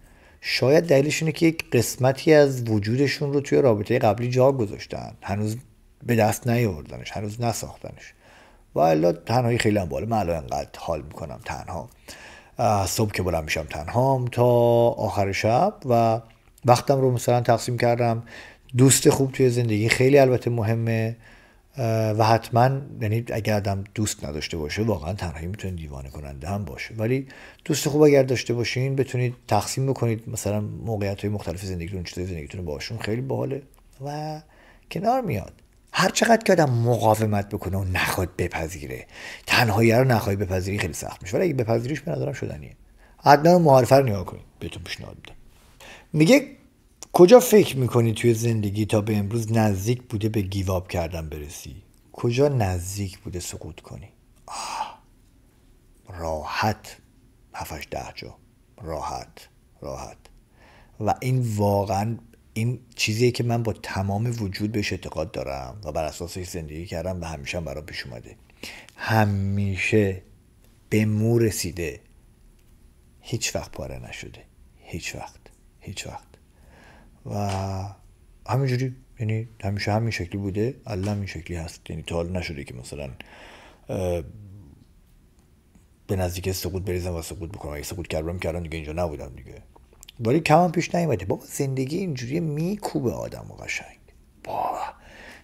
شاید دلیلش اینه که یک قسمتی از وجودشون رو توی رابطه قبلی جا گذاشتن هنوز به دست نیاوردنش هنوز نساختنش و الا تنهایی خیلی هم بالا من الان حال میکنم تنها صبح که بلند میشم تنهام تا آخر شب و وقتم رو مثلا تقسیم کردم دوست خوب توی زندگی خیلی البته مهمه و حتما یعنی اگر آدم دوست نداشته باشه واقعا تنهایی میتونه دیوانه کننده هم باشه ولی دوست خوب اگر داشته باشین بتونید تقسیم بکنید مثلا موقعیت های مختلف زندگیتون چطور زندگیتون باشون خیلی باحاله و کنار میاد هر چقدر که آدم مقاومت بکنه و نخواد بپذیره تنهایی رو نخواهی بپذیری خیلی سخت میشه ولی اگه بپذیریش به نظرم شدنیه عدنان معارفه رو نگاه کنید بهتون پیشنهاد میدم میگه کجا فکر میکنی توی زندگی تا به امروز نزدیک بوده به گیواب کردن برسی کجا نزدیک بوده سقوط کنی آه. راحت هفش ده جا راحت راحت و این واقعا این چیزیه که من با تمام وجود بهش اعتقاد دارم و بر اساسش زندگی کردم و همیشه هم برام پیش اومده همیشه به مو رسیده هیچ وقت پاره نشده هیچ وقت هیچ وقت و همینجوری یعنی همیشه همین شکلی بوده الان همین شکلی هست یعنی تا نشده که مثلا به نزدیک سقوط بریزم و سقوط بکنم اگه سقوط کردم که الان دیگه اینجا نبودم دیگه کم هم پیش نیومده بابا زندگی اینجوری میکوبه آدم و قشنگ بابا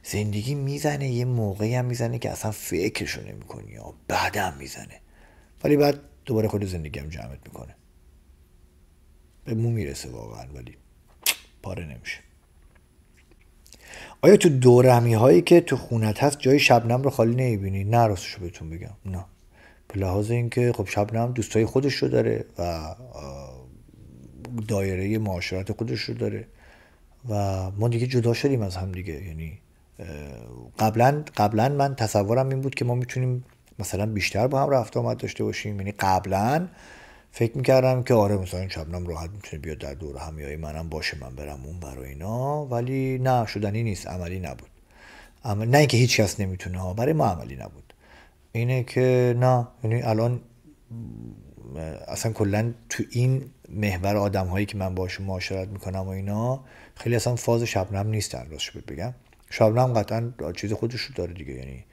زندگی میزنه یه موقعی هم میزنه که اصلا فکرشو نمیکنی یا بعدم میزنه ولی بعد دوباره خود زندگی هم جمعت میکنه به مو میرسه واقعا ولی پاره نمیشه آیا تو دورمی هایی که تو خونت هست جای شبنم رو خالی نمیبینی نه راستشو بهتون بگم نه به لحاظ اینکه خب شبنم دوستای خودش رو داره و دایره معاشرت خودش رو داره و ما دیگه جدا شدیم از هم دیگه یعنی قبلا قبلا من تصورم این بود که ما میتونیم مثلا بیشتر با هم رفت آمد داشته باشیم یعنی قبلا فکر میکردم که آره مثلا این شبنم راحت میتونه بیاد در دور همیایی منم باشه من برم اون برای اینا ولی نه شدنی نیست عملی نبود عمل... نه اینکه هیچ کس نمیتونه برای ما عملی نبود اینه که نه یعنی الان اصلا کلا تو این محور آدم هایی که من باشون معاشرت میکنم و اینا خیلی اصلا فاز شبنم نیستن راستش بگم شبنم قطعا چیز خودش رو داره دیگه یعنی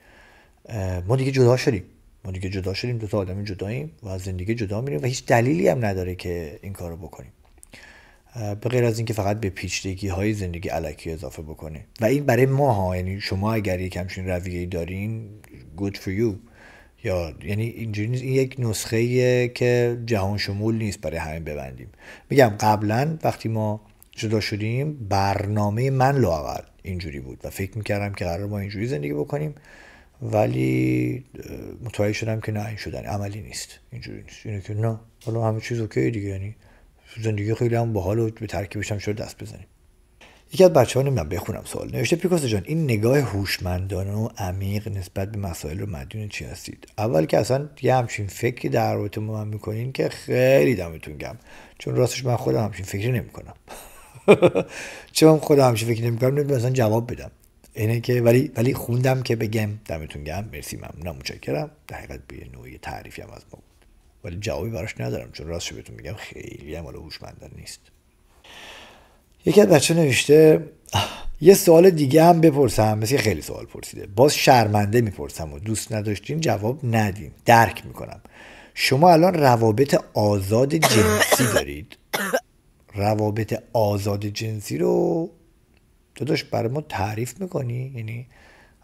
ما دیگه جدا شدیم ما دیگه جدا شدیم دو تا آدم جداییم و از زندگی جدا میریم و هیچ دلیلی هم نداره که این کارو بکنیم به غیر از اینکه فقط به پیچیدگی های زندگی علکی اضافه بکنه و این برای ما یعنی شما اگر یک همچین رویه دارین good for you یا یعنی اینجوری نیست این یک نسخه که جهان شمول نیست برای همین ببندیم میگم قبلا وقتی ما جدا شدیم برنامه من لاقل اینجوری بود و فکر میکردم که قرار ما اینجوری زندگی بکنیم ولی متوجه شدم که نه این شدن عملی نیست اینجوری نیست اینه که نه حالا همه چیز اوکی دیگه یعنی زندگی خیلی هم باحال و به ترکیبش هم شده دست بزنیم یکی از بچه ها نمیدونم بخونم سوال نوشته پیکاسو جان این نگاه هوشمندانه و عمیق نسبت به مسائل رو مدیون چی هستید اول که اصلا یه همچین فکری در رابطه با من میکنین که خیلی دمتون گم چون راستش من خودم همچین فکری نمیکنم چون خودم همچین فکری نمیکنم نمیدونم اصلا جواب بدم اینه که ولی ولی خوندم که بگم دمتون گم مرسی ممنونم متشکرم در حقیقت به نوعی تعریفی هم از ما بود ولی جوابی براش ندارم چون راستش بهتون میگم خیلی هم هوشمندانه نیست یکی از بچه نوشته یه سوال دیگه هم بپرسم مثل خیلی سوال پرسیده باز شرمنده میپرسم و دوست نداشتین جواب ندیم درک میکنم شما الان روابط آزاد جنسی دارید روابط آزاد جنسی رو داداش برای ما تعریف میکنی یعنی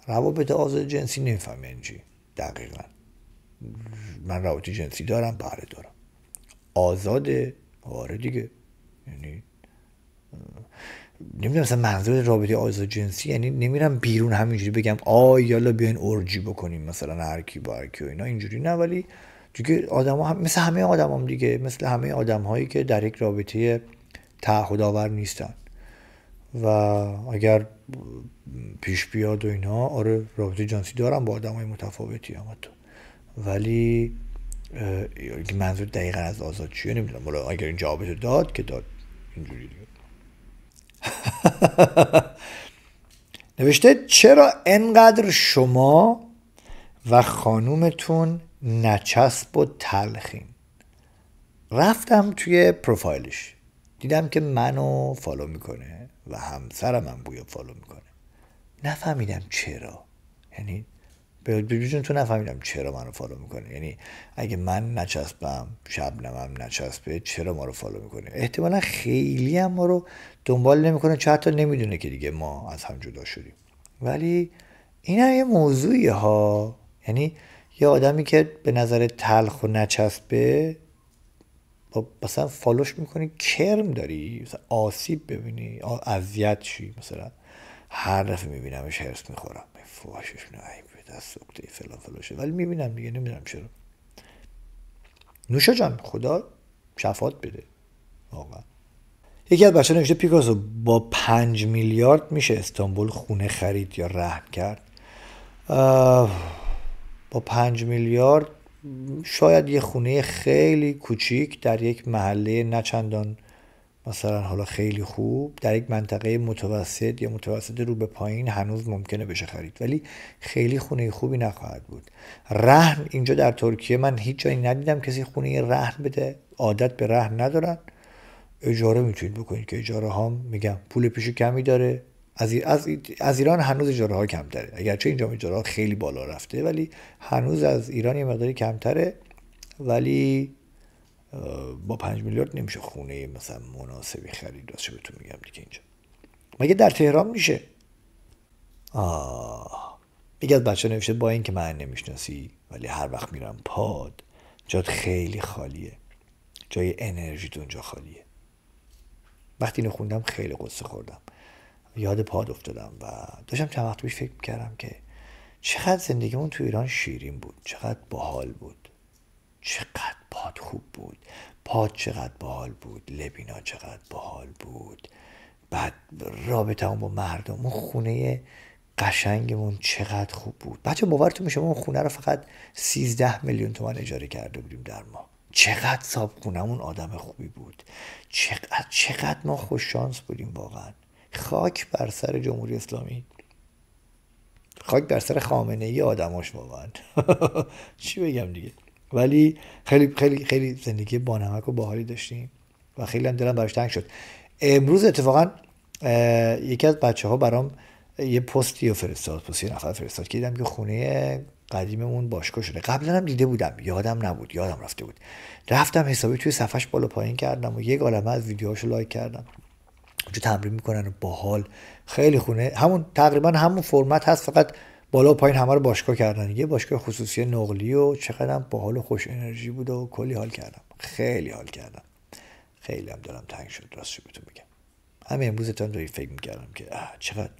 روابط آزاد جنسی نمیفهم یعنی دقیقا من روابط جنسی دارم بله دارم آزاده آره دیگه یعنی نمیدونم مثلا منظور رابطه آزاد جنسی یعنی نمیرم بیرون همینجوری بگم آی یالا بیاین اورجی بکنیم مثلا هر کی با هر کی و اینا اینجوری نه ولی دیگه آدما هم مثل همه آدم هم دیگه مثل همه آدم هایی که در یک رابطه تعهد آور نیستن و اگر پیش بیاد و اینا آره رابطه جنسی دارم با آدم های متفاوتی هم تو ولی یعنی منظور دقیقا از آزاد چیه نمیدونم اگر این جوابتو داد که داد اینجوری نوشته چرا انقدر شما و خانومتون نچسب و تلخین رفتم توی پروفایلش دیدم که منو فالو میکنه و همسرم هم بویا فالو میکنه نفهمیدم چرا یعنی بیبیشون تو نفهمیدم چرا منو فالو میکنه یعنی اگه من نچسبم نمم نچسبه چرا ما رو فالو میکنه احتمالا خیلی هم ما رو دنبال نمیکنه چه حتی نمیدونه که دیگه ما از هم جدا شدیم ولی این هم یه موضوعی ها یعنی یه آدمی که به نظر تلخ و نچسبه با مثلا فالوش میکنی کرم داری مثلا آسیب ببینی اذیت شی مثلا هر دفعه میبینمش هرس میخورم فواشش نه از سکته فلان شد ولی میبینم دیگه نمیدونم چرا نوشا جان خدا شفات بده آقا. یکی از بچه نوشته پیکاسو با پنج میلیارد میشه استانبول خونه خرید یا رحم کرد با پنج میلیارد شاید یه خونه خیلی کوچیک در یک محله نچندان مثلا حالا خیلی خوب در یک منطقه متوسط یا متوسط رو به پایین هنوز ممکنه بشه خرید ولی خیلی خونه خوبی نخواهد بود رهن اینجا در ترکیه من هیچ جایی ندیدم کسی خونه رهن بده عادت به رهن ندارن اجاره میتونید بکنید که اجاره ها میگم پول پیش کمی داره از, از, از ایران هنوز اجاره ها کمتره اگرچه اینجا اجاره ها خیلی بالا رفته ولی هنوز از ایران یه مقداری کمتره ولی با پنج میلیارد نمیشه خونه مثلا مناسبی خرید راست بهتون میگم دیگه اینجا مگه در تهران میشه آه یکی از بچه نوشته با اینکه من نمیشناسی ولی هر وقت میرم پاد جاد خیلی خالیه جای انرژی اونجا خالیه وقتی اینو خوندم خیلی قصه خوردم یاد پاد افتادم و داشتم چند وقت پیش فکر کردم که چقدر زندگیمون تو ایران شیرین بود چقدر باحال بود چقدر پاد خوب بود پاد چقدر باحال بود لبینا چقدر باحال بود بعد رابطه با مردم اون خونه قشنگمون چقدر خوب بود بچه باورتون میشه اون خونه رو فقط 13 میلیون تومن اجاره کرده بودیم در ما چقدر صاحب آدم خوبی بود چقدر چقدر ما خوششانس بودیم واقعا خاک بر سر جمهوری اسلامی خاک بر سر خامنه ای آدماش واقعا چی بگم دیگه ولی خیلی خیلی خیلی زندگی بانمک و باحالی داشتیم و خیلی هم دلم براش تنگ شد امروز اتفاقا یکی از بچه ها برام یه پستی رو فرستاد پستی نفر فرستاد که دیدم که خونه قدیممون باشگاه شده قبلا هم دیده بودم یادم نبود یادم رفته بود رفتم حسابی توی صفحش بالا پایین کردم و یک عالمه از ویدیوهاشو لایک کردم اونجا تمرین میکنن و باحال خیلی خونه همون تقریبا همون فرمت هست فقط بالا و پایین همه رو باشگاه کردن یه باشگاه خصوصی نقلی و چقدرم با حال و خوش انرژی بود و کلی حال کردم خیلی حال کردم خیلی هم دارم تنگ شد راستش بهتون بگم همین امروز تا داری فکر میکردم که چقدر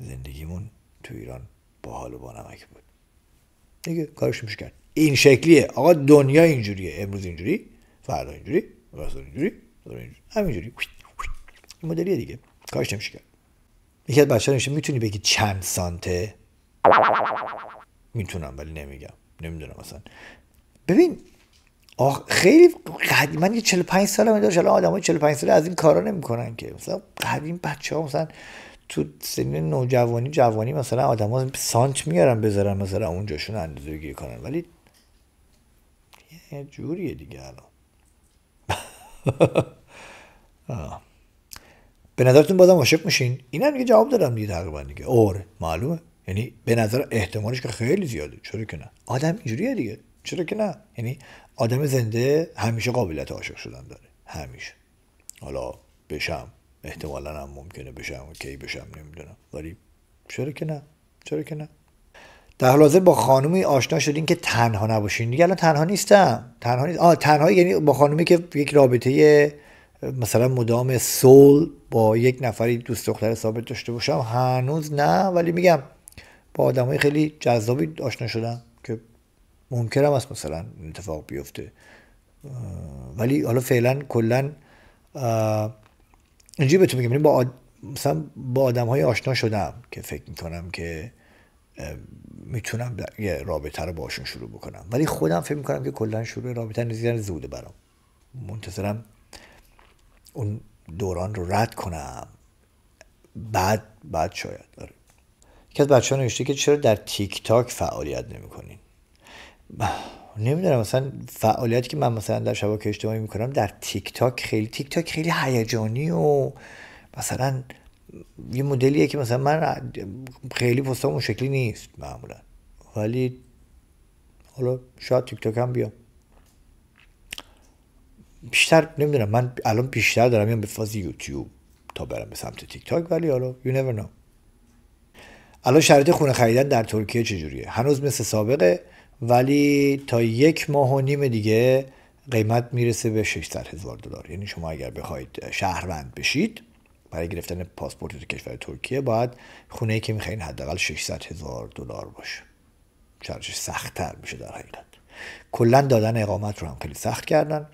زندگیمون تو ایران با حال و با نمک بود دیگه کارش میشه کرد این شکلیه آقا دنیا اینجوریه امروز اینجوری فردا اینجوری راست اینجوری همینجوری این مدلیه دیگه کارش نمیشه کرد یکی از میتونی بگی چند سانته میتونم ولی نمیگم نمیدونم مثلا ببین آخ خیلی قدیم من یه 45 سالمه داشت الان آدمای 45 ساله از این کارا نمیکنن که مثلا قدیم بچه ها مثلا تو سنین نوجوانی جوانی مثلا آدما سانت میارن بذارن مثلا اونجاشون گیر کنن ولی یه جوریه دیگه الان به نظرتون بازم عاشق میشین اینم دیگه جواب دادم دیگه تقریبا دیگه اور معلومه یعنی به نظر احتمالش که خیلی زیاده چرا که نه آدم اینجوریه دیگه چرا که نه یعنی آدم زنده همیشه قابلیت عاشق شدن داره همیشه حالا بشم احتمالا هم ممکنه بشم و کی بشم نمیدونم ولی چرا که نه چرا که نه در حال حاضر با خانومی آشنا شدین که تنها نباشین دیگه الان تنها نیستم تنها نیست آه تنها یعنی با خانومی که یک رابطه مثلا مدام سول با یک نفری دوست دختر ثابت داشته باشم هنوز نه ولی میگم با های خیلی جذابی آشنا شدم که ممکنم است مثلا اتفاق بیفته ولی حالا فعلا کلا اینجوری بهتون میگم یعنی با آد... مثلا با آدم های آشنا شدم که فکر میکنم که میتونم یه رابطه رو باشون شروع بکنم ولی خودم فکر میکنم که کلا شروع رابطه نزیدن زوده برام منتظرم اون دوران رو رد کنم بعد بعد شاید داره یکی از بچه ها نوشته که چرا در تیک تاک فعالیت نمیکنین نمیدونم مثلا فعالیتی که من مثلا در شبکه اجتماعی میکنم در تیک تاک خیلی تیک تاک خیلی هیجانی و مثلا یه مدلیه که مثلا من خیلی پستام اون شکلی نیست معمولا ولی حالا شاید تیک تاک هم بیام بیشتر نمیدونم من الان بیشتر دارم میام به فاز یوتیوب تا برم به سمت تیک تاک ولی حالا you never know الان شرایط خونه خریدن در ترکیه چجوریه هنوز مثل سابقه ولی تا یک ماه و نیم دیگه قیمت میرسه به 600 هزار دلار یعنی شما اگر بخواید شهروند بشید برای گرفتن پاسپورت کشور ترکیه باید خونه ای که میخواین حداقل 600 هزار دلار باشه سخت سختتر میشه در حقیقت کلا دادن اقامت رو هم خیلی سخت کردن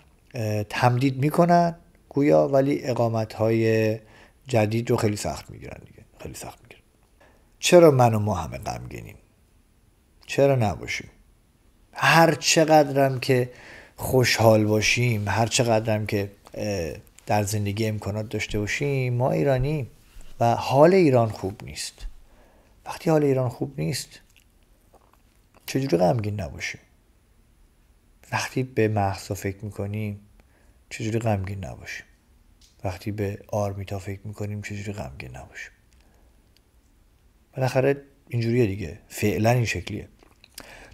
تمدید میکنن گویا ولی اقامت های جدید رو خیلی سخت میگیرن دیگه خیلی سخت چرا من و ما همه غمگینیم چرا نباشیم هر چقدرم که خوشحال باشیم هر چقدرم که در زندگی امکانات داشته باشیم ما ایرانی و حال ایران خوب نیست وقتی حال ایران خوب نیست چجوری غمگین نباشیم وقتی به محسا فکر میکنیم چجوری غمگین نباشیم وقتی به آرمیتا فکر میکنیم چجوری غمگین نباشیم بالاخره اینجوریه دیگه فعلا این شکلیه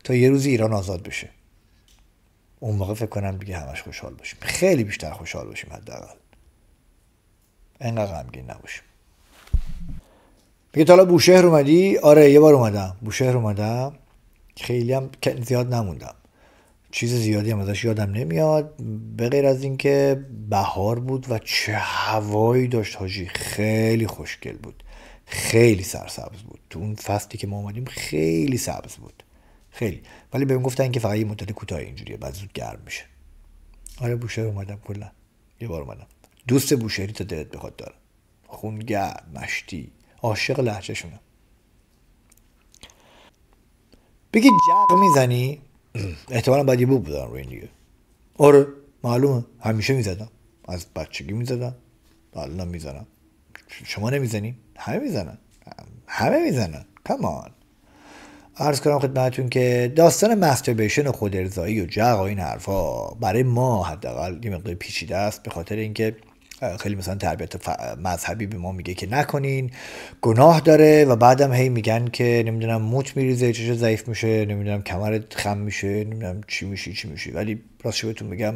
تا یه روزی ایران آزاد بشه اون موقع فکر کنم دیگه همش خوشحال باشیم خیلی بیشتر خوشحال باشیم حداقل انقدر غمگین نباشیم میگه حالا بوشهر اومدی آره یه بار اومدم بوشهر اومدم خیلی هم زیاد نموندم چیز زیادی هم ازش یادم نمیاد به غیر از اینکه بهار بود و چه هوایی داشت حاجی خیلی خوشگل بود خیلی سرسبز بود تو اون فصلی که ما اومدیم خیلی سبز بود خیلی ولی بهم گفتن که فقط یه مدت کوتاه اینجوریه بعد زود گرم میشه آره بوشهر اومدم کلا یه بار اومدم دوست بوشهری تا دلت بخواد دارم خونگر مشتی عاشق شونم بگی جق میزنی احتمالا باید یه بوب بودم روی این دیگه آره معلومه همیشه میزدم از بچگی میزدم الانم میزنم شما نمیزنین همه میزنن همه میزنن کمان ارز کنم خدمتتون که داستان مستربیشن و خودارضایی و جغ و این حرفها برای ما حداقل یه مقدار پیچیده است به خاطر اینکه خیلی مثلا تربیت مذهبی به ما میگه که نکنین گناه داره و بعدم هی میگن که نمیدونم موت میریزه چش ضعیف میشه نمیدونم کمرت خم میشه نمیدونم چی میشی چی میشه ولی راستش بهتون میگم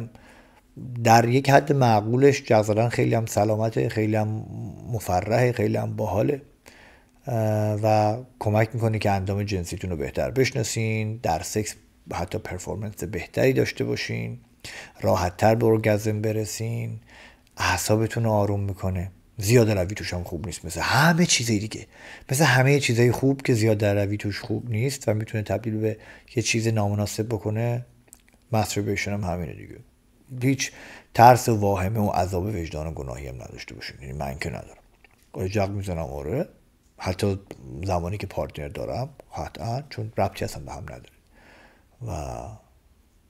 در یک حد معقولش جزالا خیلی هم سلامته خیلی هم مفرحه خیلی هم باحاله و کمک میکنه که اندام جنسیتون رو بهتر بشناسین در سکس حتی پرفورمنس بهتری داشته باشین راحتتر به ارگزم برسین اعصابتون رو آروم میکنه زیاد روی توش هم خوب نیست مثل همه چیزی دیگه مثل همه چیزای خوب که زیاد روی توش خوب نیست و میتونه تبدیل به یه چیز نامناسب بکنه مستربیشن هم همینه دیگه هیچ ترس و واهمه و عذاب وجدان و گناهی هم نداشته باشیم یعنی من که ندارم جق میزنم آره حتی زمانی که پارتنر دارم قطعا چون ربطی اصلا به هم نداره و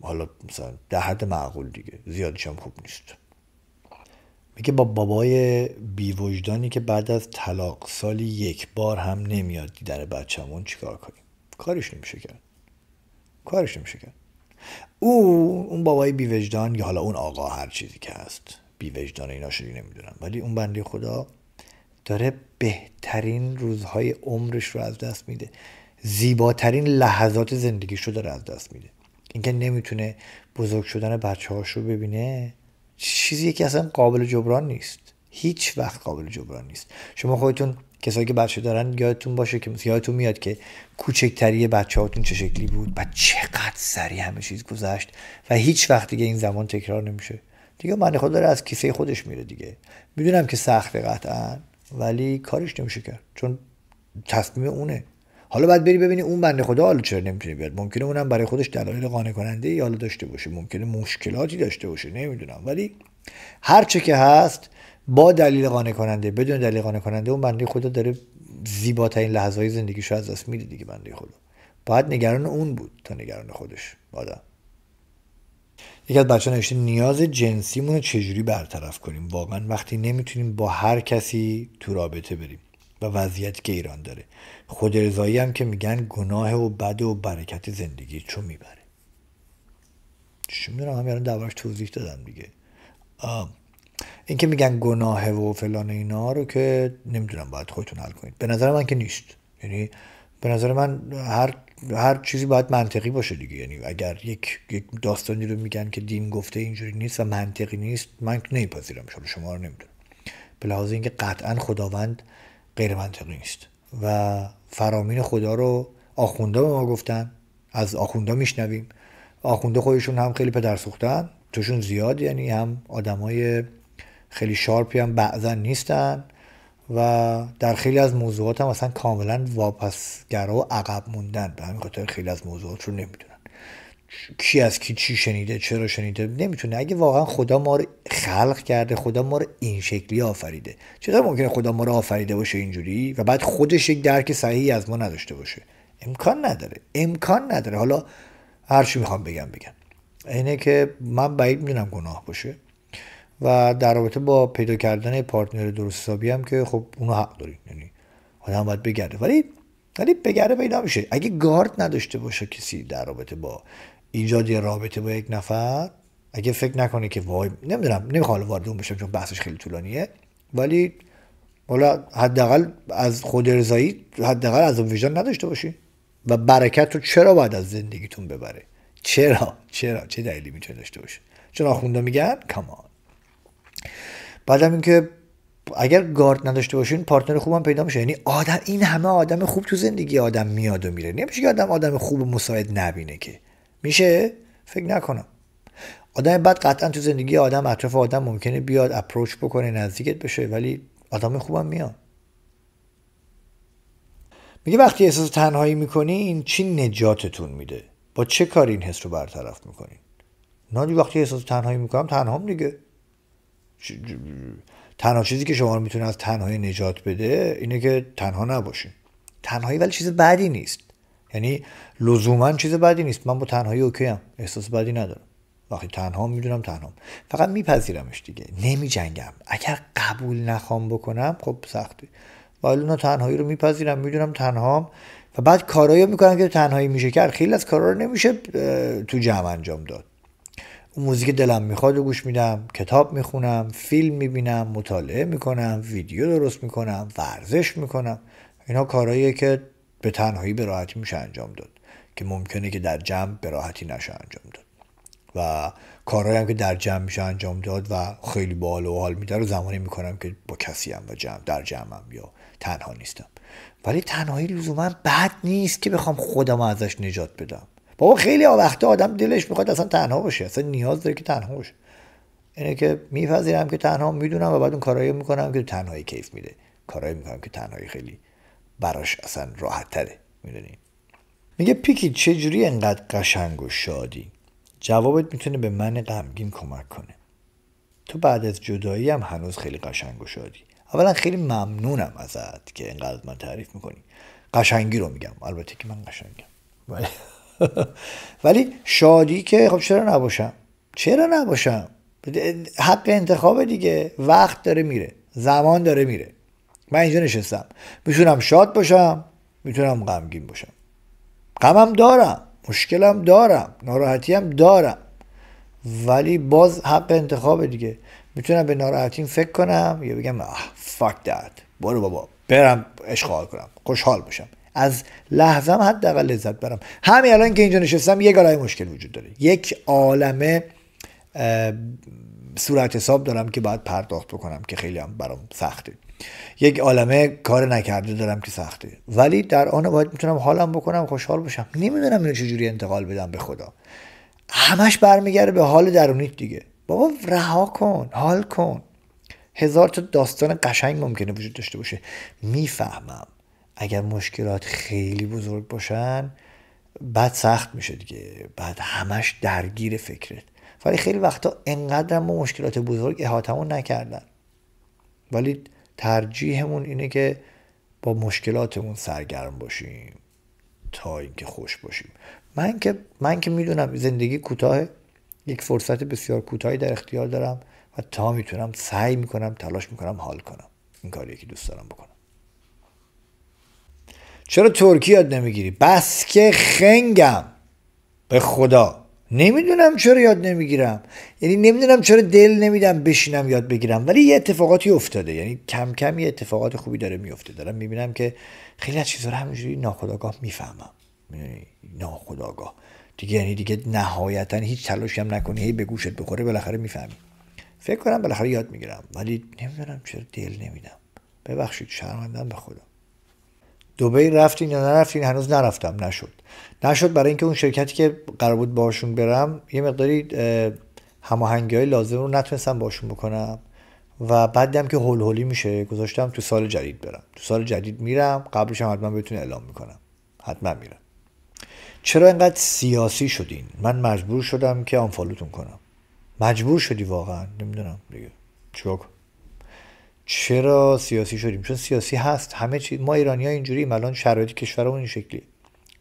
حالا مثلا در حد معقول دیگه زیادش هم خوب نیست میگه با بابای بیوجدانی که بعد از طلاق سالی یک بار هم نمیاد دیدن بچه‌مون چیکار کنیم کارش نمیشه کرد کارش نمیشه کرد او اون بابای بیوجدان یا حالا اون آقا هر چیزی که هست بیوجدان اینا شدی نمیدونم ولی اون بنده خدا داره بهترین روزهای عمرش رو از دست میده زیباترین لحظات زندگیش رو داره از دست میده اینکه نمیتونه بزرگ شدن بچه هاش رو ببینه چیزی که اصلا قابل جبران نیست هیچ وقت قابل جبران نیست شما خودتون کسایی که بچه دارن یادتون باشه که یادتون میاد که کوچکتری بچه هاتون چه شکلی بود و چقدر سریع همه چیز گذشت و هیچ وقت دیگه این زمان تکرار نمیشه دیگه من خود داره از کیسه خودش میره دیگه میدونم که سخته قطعا ولی کارش نمیشه کرد چون تصمیم اونه حالا باید بری ببینی اون بنده خدا حالا چرا نمیتونه بیاد ممکنه اونم برای خودش دلایل قانع کننده یا حالا داشته باشه ممکنه مشکلاتی داشته باشه نمیدونم ولی هر چه که هست با دلیل قانع کننده بدون دلیل قانع کننده اون بنده خدا داره زیباترین لحظه های زندگیشو از دست میده دیگه بنده خدا باید نگران اون بود تا نگران خودش آدم یکی از بچه نوشته نیاز جنسیمون رو چجوری برطرف کنیم واقعا وقتی نمیتونیم با هر کسی تو رابطه بریم و وضعیت که ایران داره خود رضایی هم که میگن گناه و بد و برکت زندگی چون میبره چون میرم هم یعنی توضیح دادم دیگه اینکه میگن گناه و فلان اینا رو که نمیدونم باید خودتون حل کنید به نظر من که نیست یعنی به نظر من هر هر چیزی باید منطقی باشه دیگه یعنی اگر یک, داستانی رو میگن که دین گفته اینجوری نیست و منطقی نیست من نمیپذیرم شما شما رو نمیدونم به لحاظ اینکه قطعا خداوند غیر منطقی نیست و فرامین خدا رو آخوندا به ما گفتن از آخوندا میشنویم آخوندا خودشون هم خیلی پدر توشون زیاد یعنی هم آدمای خیلی شارپی هم بعضا نیستن و در خیلی از موضوعات هم اصلا کاملا واپسگرا و عقب موندن به همین خاطر خیلی از موضوعات رو نمیدونن کی از کی چی شنیده چرا شنیده نمیتونه اگه واقعا خدا ما رو خلق کرده خدا ما رو این شکلی آفریده چطور ممکنه خدا ما رو آفریده باشه اینجوری و بعد خودش یک درک صحیحی از ما نداشته باشه امکان نداره امکان نداره حالا هر چی میخوام بگم بگم اینه که من بعید میدونم گناه باشه و در رابطه با پیدا کردن پارتنر درست حسابی هم که خب اونو حق دارید یعنی آدم باید بگرده ولی ولی بگرده پیدا میشه اگه گارد نداشته باشه کسی در رابطه با ایجاد رابطه با یک نفر اگه فکر نکنه که وای نمیدونم نمیخوام وارد اون بشم چون بحثش خیلی طولانیه ولی حالا حداقل از خود رضایی حداقل از ویژن نداشته باشی و برکت رو چرا باید از زندگیتون ببره چرا چرا چه دلیلی میتونه داشته باشه چون آخوندا میگن کمان بعدم اینکه اگر گارد نداشته باشین پارتنر خوبم پیدا میشه یعنی آدم این همه آدم خوب تو زندگی آدم میاد و میره نمیشه که آدم آدم خوب و مساعد نبینه که میشه فکر نکنم آدم بد قطعا تو زندگی آدم اطراف آدم ممکنه بیاد اپروچ بکنه نزدیکت بشه ولی آدم خوبم میاد میگه وقتی احساس تنهایی میکنی این چی نجاتتون میده با چه کاری این حس رو برطرف میکنین نادی وقتی احساس تنهایی میکنم تنهام دیگه تنها چیزی که شما رو میتونه از تنهایی نجات بده اینه که تنها نباشین تنهایی ولی چیز بدی نیست یعنی لزوما چیز بدی نیست من با تنهایی اوکی هم. احساس بدی ندارم وقتی تنها میدونم تنها فقط میپذیرمش دیگه نمیجنگم اگر قبول نخوام بکنم خب سخته ولی اونا تنهایی رو میپذیرم میدونم تنها و بعد کارایی میکنم که تنهایی میشه کرد خیلی از کارا رو نمیشه تو جمع انجام داد موزیک دلم میخواد و گوش میدم کتاب میخونم فیلم میبینم مطالعه میکنم ویدیو درست میکنم ورزش میکنم اینا کارهاییه که به تنهایی به راحتی میشه انجام داد که ممکنه که در جمع به راحتی نشه انجام داد و کارهایی هم که در جمع میشه انجام داد و خیلی بال و حال میده رو زمانی میکنم که با کسی هم و جمع در جمعم یا تنها نیستم ولی تنهایی لزوما بد نیست که بخوام خودم ازش نجات بدم بابا خیلی وقتا آدم دلش میخواد اصلا تنها باشه اصلا نیاز داره که تنها باشه اینه که میپذیرم که تنها میدونم و بعد اون کارایی میکنم که تنهایی کیف میده کارایی میکنم که تنهایی خیلی براش اصلا راحت تره میدونی میگه پیکی چجوری انقدر قشنگ و شادی جوابت میتونه به من غمگین کمک کنه تو بعد از جدایی هم هنوز خیلی قشنگ و شادی اولا خیلی ممنونم ازت که انقدر من تعریف میکنی قشنگی رو میگم البته که من قشنگم ولی شادی که خب چرا نباشم چرا نباشم حق انتخاب دیگه وقت داره میره زمان داره میره من اینجا نشستم میتونم شاد باشم میتونم غمگین باشم غمم دارم مشکلم دارم ناراحتیم دارم ولی باز حق انتخاب دیگه میتونم به ناراحتیم فکر کنم یا بگم آه فاک برو بابا برم اشغال کنم خوشحال باشم از لحظم حداقل لذت برم همین الان که اینجا نشستم یک آلای مشکل وجود داره یک عالمه صورت حساب دارم که باید پرداخت بکنم که خیلی هم برام سخته یک عالمه کار نکرده دارم که سخته ولی در آن باید میتونم حالم بکنم خوشحال باشم نمیدونم اینو چجوری انتقال بدم به خدا همش برمیگرده به حال درونیت دیگه بابا رها کن حال کن هزار تا داستان قشنگ ممکنه وجود داشته باشه میفهمم اگر مشکلات خیلی بزرگ باشن بعد سخت میشه دیگه بعد همش درگیر فکرت ولی خیلی وقتا انقدر ما مشکلات بزرگ احاتمون نکردن ولی ترجیحمون اینه که با مشکلاتمون سرگرم باشیم تا اینکه خوش باشیم من که من که میدونم زندگی کوتاه یک فرصت بسیار کوتاهی در اختیار دارم و تا میتونم سعی میکنم تلاش میکنم حال کنم این کاریه که دوست دارم بکنم چرا ترکی یاد نمیگیری بس که خنگم به خدا نمیدونم چرا یاد نمیگیرم یعنی نمیدونم چرا دل نمیدم بشینم یاد بگیرم ولی یه اتفاقاتی افتاده یعنی کم کم یه اتفاقات خوبی داره میفته دارم میبینم که خیلی از چیزا رو همینجوری ناخداگاه میفهمم ناخداگاه دیگه یعنی دیگه نهایتا هیچ تلاشی هم نکنی هی به گوشت بخوره بالاخره میفهمی فکر کنم بالاخره یاد میگیرم ولی نمیدونم چرا دل نمیدم ببخشید شرمندم به خدا دبی رفتین یا نرفتین هنوز نرفتم نشد نشد برای اینکه اون شرکتی که قرار بود باشون برم یه مقداری هماهنگی های لازم رو نتونستم باشون بکنم و بعد دیدم که هول هولی میشه گذاشتم تو سال جدید برم تو سال جدید میرم قبلش هم حتما بهتون اعلام میکنم حتما میرم چرا اینقدر سیاسی شدین من مجبور شدم که آنفالوتون کنم مجبور شدی واقعا نمیدونم دیگه چیکار چرا سیاسی شدیم چون سیاسی هست همه چیز ما ایرانی ها اینجوری الان شرایط کشورمون این شکلی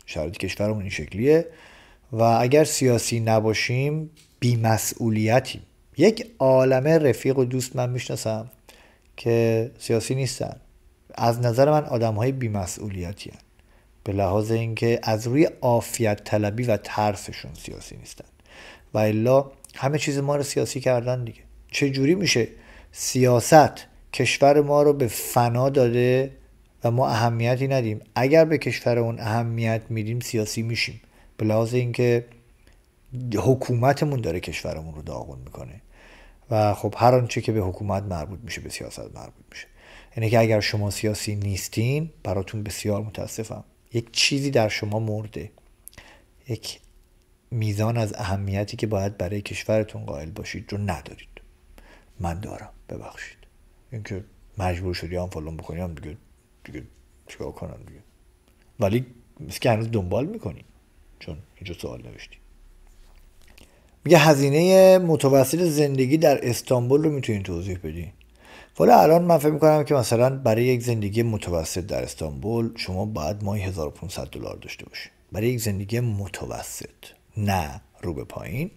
شرایط کشورمون این شکلیه و اگر سیاسی نباشیم بیمسئولیتیم یک عالمه رفیق و دوست من میشناسم که سیاسی نیستن از نظر من آدم های بیمسئولیتی هن. به لحاظ اینکه از روی عافیت طلبی و ترسشون سیاسی نیستن و الا همه چیز ما رو سیاسی کردن دیگه چه جوری میشه سیاست کشور ما رو به فنا داده و ما اهمیتی ندیم اگر به کشور اون اهمیت میدیم سیاسی میشیم به لحاظ اینکه حکومتمون داره کشورمون رو داغون میکنه و خب هر آنچه که به حکومت مربوط میشه به سیاست مربوط میشه یعنی که اگر شما سیاسی نیستین براتون بسیار متاسفم یک چیزی در شما مرده یک میزان از اهمیتی که باید برای کشورتون قائل باشید رو ندارید من دارم ببخشید اینکه مجبور شدی هم فلان بکنی هم دیگه دیگه چیکار کنم دیگه ولی مثل که هنوز دنبال میکنی چون اینجا سوال نوشتی میگه هزینه متوسط زندگی در استانبول رو میتونین توضیح بدین ولی الان من فکر میکنم که مثلا برای یک زندگی متوسط در استانبول شما باید ماهی 1500 دلار داشته باشی. برای یک زندگی متوسط نه رو به پایین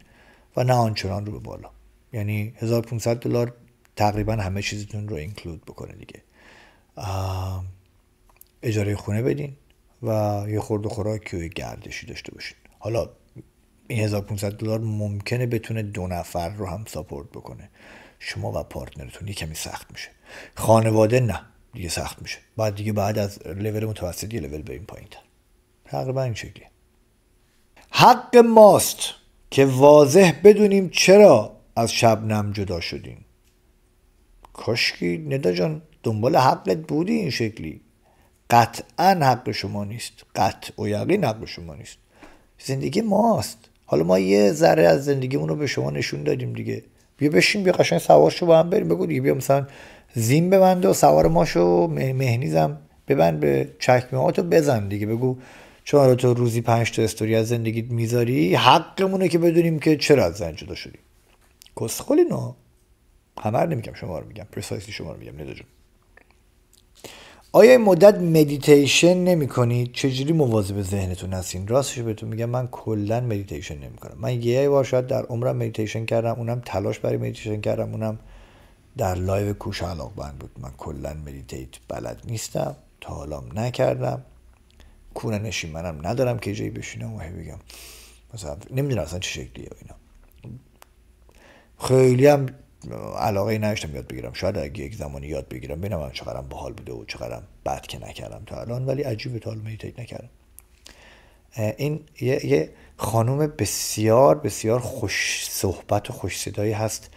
و نه آنچنان رو به بالا یعنی 1500 دلار تقریبا همه چیزتون رو اینکلود بکنه دیگه اجاره خونه بدین و یه خورد و خوراک و گردشی داشته باشین حالا این 1500 دلار ممکنه بتونه دو نفر رو هم ساپورت بکنه شما و پارتنرتون یه کمی سخت میشه خانواده نه دیگه سخت میشه بعد دیگه بعد از لول متوسطی یه لول بریم پایین تر تقریبا این شکلی حق ماست که واضح بدونیم چرا از شبنم جدا شدیم کاشکی ندا جان دنبال حقت بودی این شکلی قطعا حق شما نیست قطع و یقین حق شما نیست زندگی ماست حالا ما یه ذره از زندگیمون رو به شما نشون دادیم دیگه بیا بشین بیا قشنگ سوار شو با هم بریم بگو دیگه بیا مثلا زین ببند و سوار ما شو مهنیزم ببند به چکمه تو بزن دیگه بگو چون تو روزی پنج تا استوری از زندگیت میذاری حقمونه که بدونیم که چرا از زن جدا شدیم نه همه نمیگم شما رو میگم پرسایسی شما رو میگم ندا جون آیا این مدت مدیتیشن نمی کنید چجوری مواظب ذهنتون هستین راستش بهتون میگم من کلا مدیتیشن نمی کنم من یه بار شاید در عمرم مدیتیشن کردم اونم تلاش برای مدیتیشن کردم اونم در لایو کوش علاق بند بود من کلا مدیتیت بلد نیستم تا حالا نکردم کونه نشین منم ندارم که جایی بشینم و بگم مثلا نمیدونم اصلا چه شکلیه اینا خیلی هم علاقه ای یاد بگیرم شاید اگه یک زمانی یاد بگیرم ببینم من چقدرم باحال بوده و چقدرم بد که نکردم تا الان ولی عجیبه تا الان نکردم این یه, یه خانوم بسیار بسیار خوش صحبت و خوش صدایی هست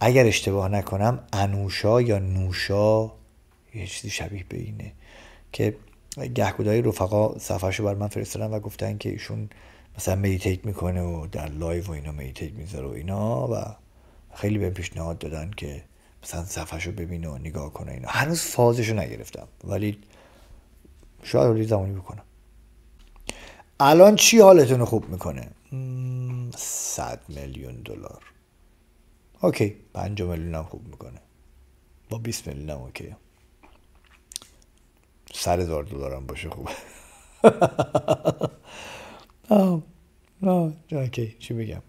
اگر اشتباه نکنم انوشا یا نوشا یه چیزی شبیه به اینه که گهگودای رفقا صفحهشو بر من فرستادن و گفتن که ایشون مثلا مدیتیت میکنه و در لایو و اینا مدیتیت میذاره و اینا و خیلی به پیشنهاد دادن که مثلا صفحهش رو ببینه و نگاه کنه اینا هنوز فازش رو نگرفتم ولی شاید رو زمانی بکنم الان چی حالتون خوب میکنه 100 میلیون دلار اوکی پنج میلیون هم خوب میکنه با 20 میلیون هم اوکی سر هزار دلار هم باشه خوبه نه نه اوکی چی بگم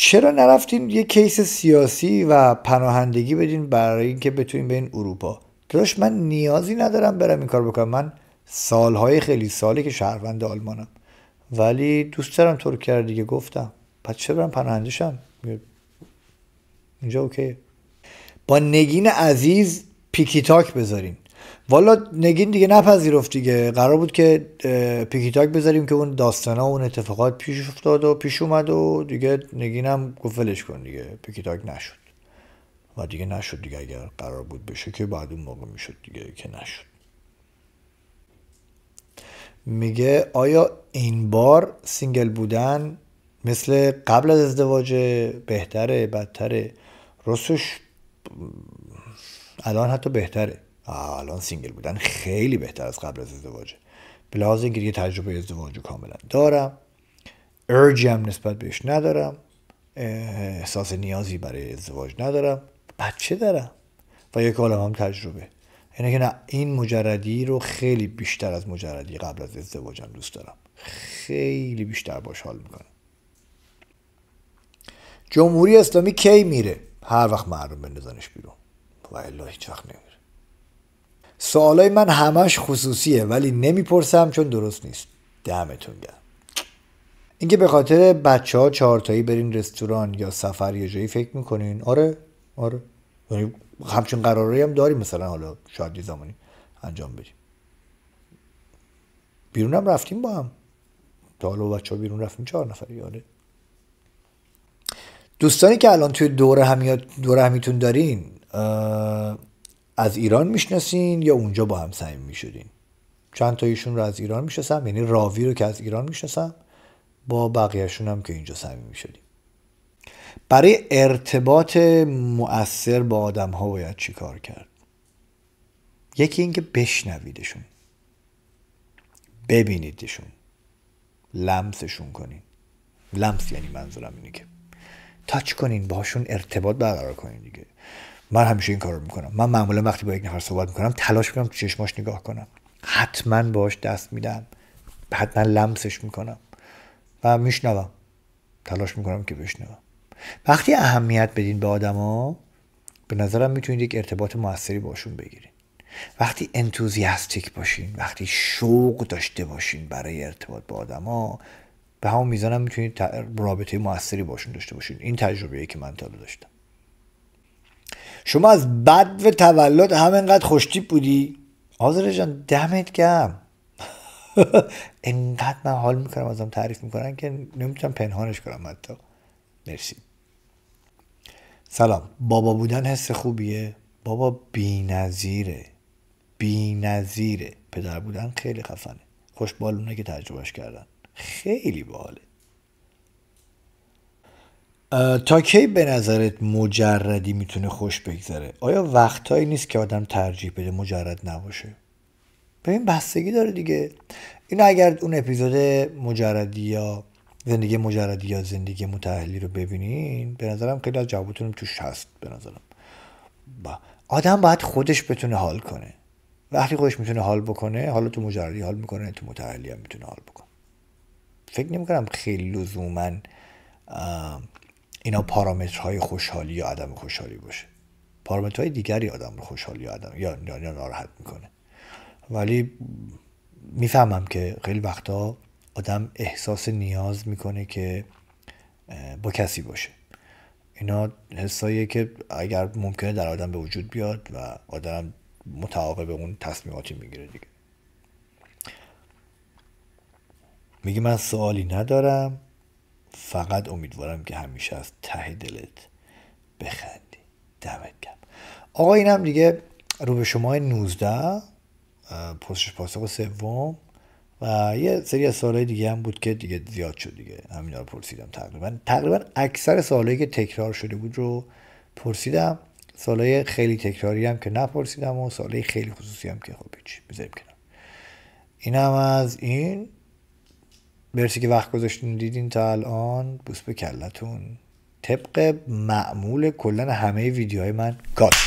چرا نرفتین یه کیس سیاسی و پناهندگی بدین برای اینکه بتونین این اروپا داداش من نیازی ندارم برم این کار بکنم من سالهای خیلی سالی که شهروند آلمانم ولی دوست دارم تو رو کرد دیگه گفتم پس چرا برم پناهنده اینجا اوکی با نگین عزیز پیکی تاک بذارین والا نگین دیگه نپذیرفت دیگه قرار بود که تاک بذاریم که اون داستان و اون اتفاقات پیش افتاد و پیش اومد و دیگه نگینم گفت ولش کن دیگه تاک نشد و دیگه نشد دیگه اگر قرار بود بشه که بعد اون موقع میشد دیگه که نشد میگه آیا این بار سینگل بودن مثل قبل از ازدواج بهتره بدتره رسوش الان حتی بهتره الان سینگل بودن خیلی بهتر از قبل از ازدواجه به لحاظ اینکه یه تجربه ازدواج کاملا دارم ارجی هم نسبت بهش ندارم احساس نیازی برای ازدواج ندارم بچه دارم و یک عالم هم تجربه یعنی که نه این مجردی رو خیلی بیشتر از مجردی قبل از ازدواجم دوست دارم خیلی بیشتر باش حال میکنم جمهوری اسلامی کی میره هر وقت مردم بندازنش بیرون و الا هیچ وقت نمیره سوالای من همش خصوصیه ولی نمیپرسم چون درست نیست دمتون گرم اینکه به خاطر بچه ها چهارتایی برین رستوران یا سفر یا جایی فکر میکنین آره آره یعنی همچون قراری هم داریم مثلا حالا شاید یه زمانی انجام بدیم بیرون هم رفتیم با هم تا حالا بچه ها بیرون رفتیم چهار نفری یاده دوستانی که الان توی دور, دور همیتون دارین از ایران میشناسین یا اونجا با هم صمیم میشدین چند تا ایشون رو از ایران میشناسم یعنی راوی رو که از ایران میشناسم با بقیهشون هم که اینجا صمیم میشدیم برای ارتباط مؤثر با آدم ها باید چی کار کرد یکی اینکه بشنویدشون ببینیدشون لمسشون کنین لمس یعنی منظورم اینه که تاچ کنین باشون ارتباط برقرار کنین دیگه من همیشه این کار رو میکنم من معمولا وقتی با یک نفر صحبت میکنم تلاش میکنم چشماش نگاه کنم حتما باش دست میدم حتما لمسش میکنم و میشنوم تلاش میکنم که بشنوم وقتی اهمیت بدین به آدما به نظرم میتونید یک ارتباط موثری باشون بگیرید وقتی انتوزیاستیک باشین وقتی شوق داشته باشین برای ارتباط با آدما به همون میزانم میتونید رابطه موثری باشون داشته باشین این تجربه ای که من تا داشتم شما از بد و تولد همینقدر خوشتیب بودی آزر جان دمت گم. انقدر من حال میکنم ازم تعریف میکنن که نمیتونم پنهانش کنم حتی مرسی سلام بابا بودن حس خوبیه بابا بی نظیره بی نظیره. پدر بودن خیلی خفنه بالونه که تجربهش کردن خیلی باله تا کی به نظرت مجردی میتونه خوش بگذره آیا وقتهایی نیست که آدم ترجیح بده مجرد نباشه این بستگی داره دیگه اینو اگر اون اپیزود مجردی یا زندگی مجردی یا زندگی متحلی رو ببینین به نظرم خیلی از جوابتونم توش هست به نظرم با. آدم باید خودش بتونه حال کنه وقتی خودش میتونه حال بکنه حالا تو مجردی حال میکنه تو متحلی هم میتونه حال بکنه فکر نمیکنم خیلی لزومن اینا پارامترهای خوشحالی یا عدم خوشحالی باشه پارامترهای دیگری آدم رو خوشحالی یا آدم یا, یا, ناراحت میکنه ولی میفهمم که خیلی وقتا آدم احساس نیاز میکنه که با کسی باشه اینا حساییه که اگر ممکنه در آدم به وجود بیاد و آدم به اون تصمیماتی میگیره دیگه میگه من سوالی ندارم فقط امیدوارم که همیشه از ته دلت بخندی دمت گرم آقا این دیگه رو به شما 19 پسش پاسخ سوم و یه سری از سوالای دیگه هم بود که دیگه زیاد شد دیگه همینا رو پرسیدم تقریبا تقریبا اکثر سوالایی که تکرار شده بود رو پرسیدم سوالای خیلی تکراری هم که نپرسیدم و سوالای خیلی خصوصی هم که خب هیچ میذاریم این از این مرسی که وقت گذاشتین دیدین تا الان بوس به کلتون طبق معمول کلا همه ویدیوهای من گاد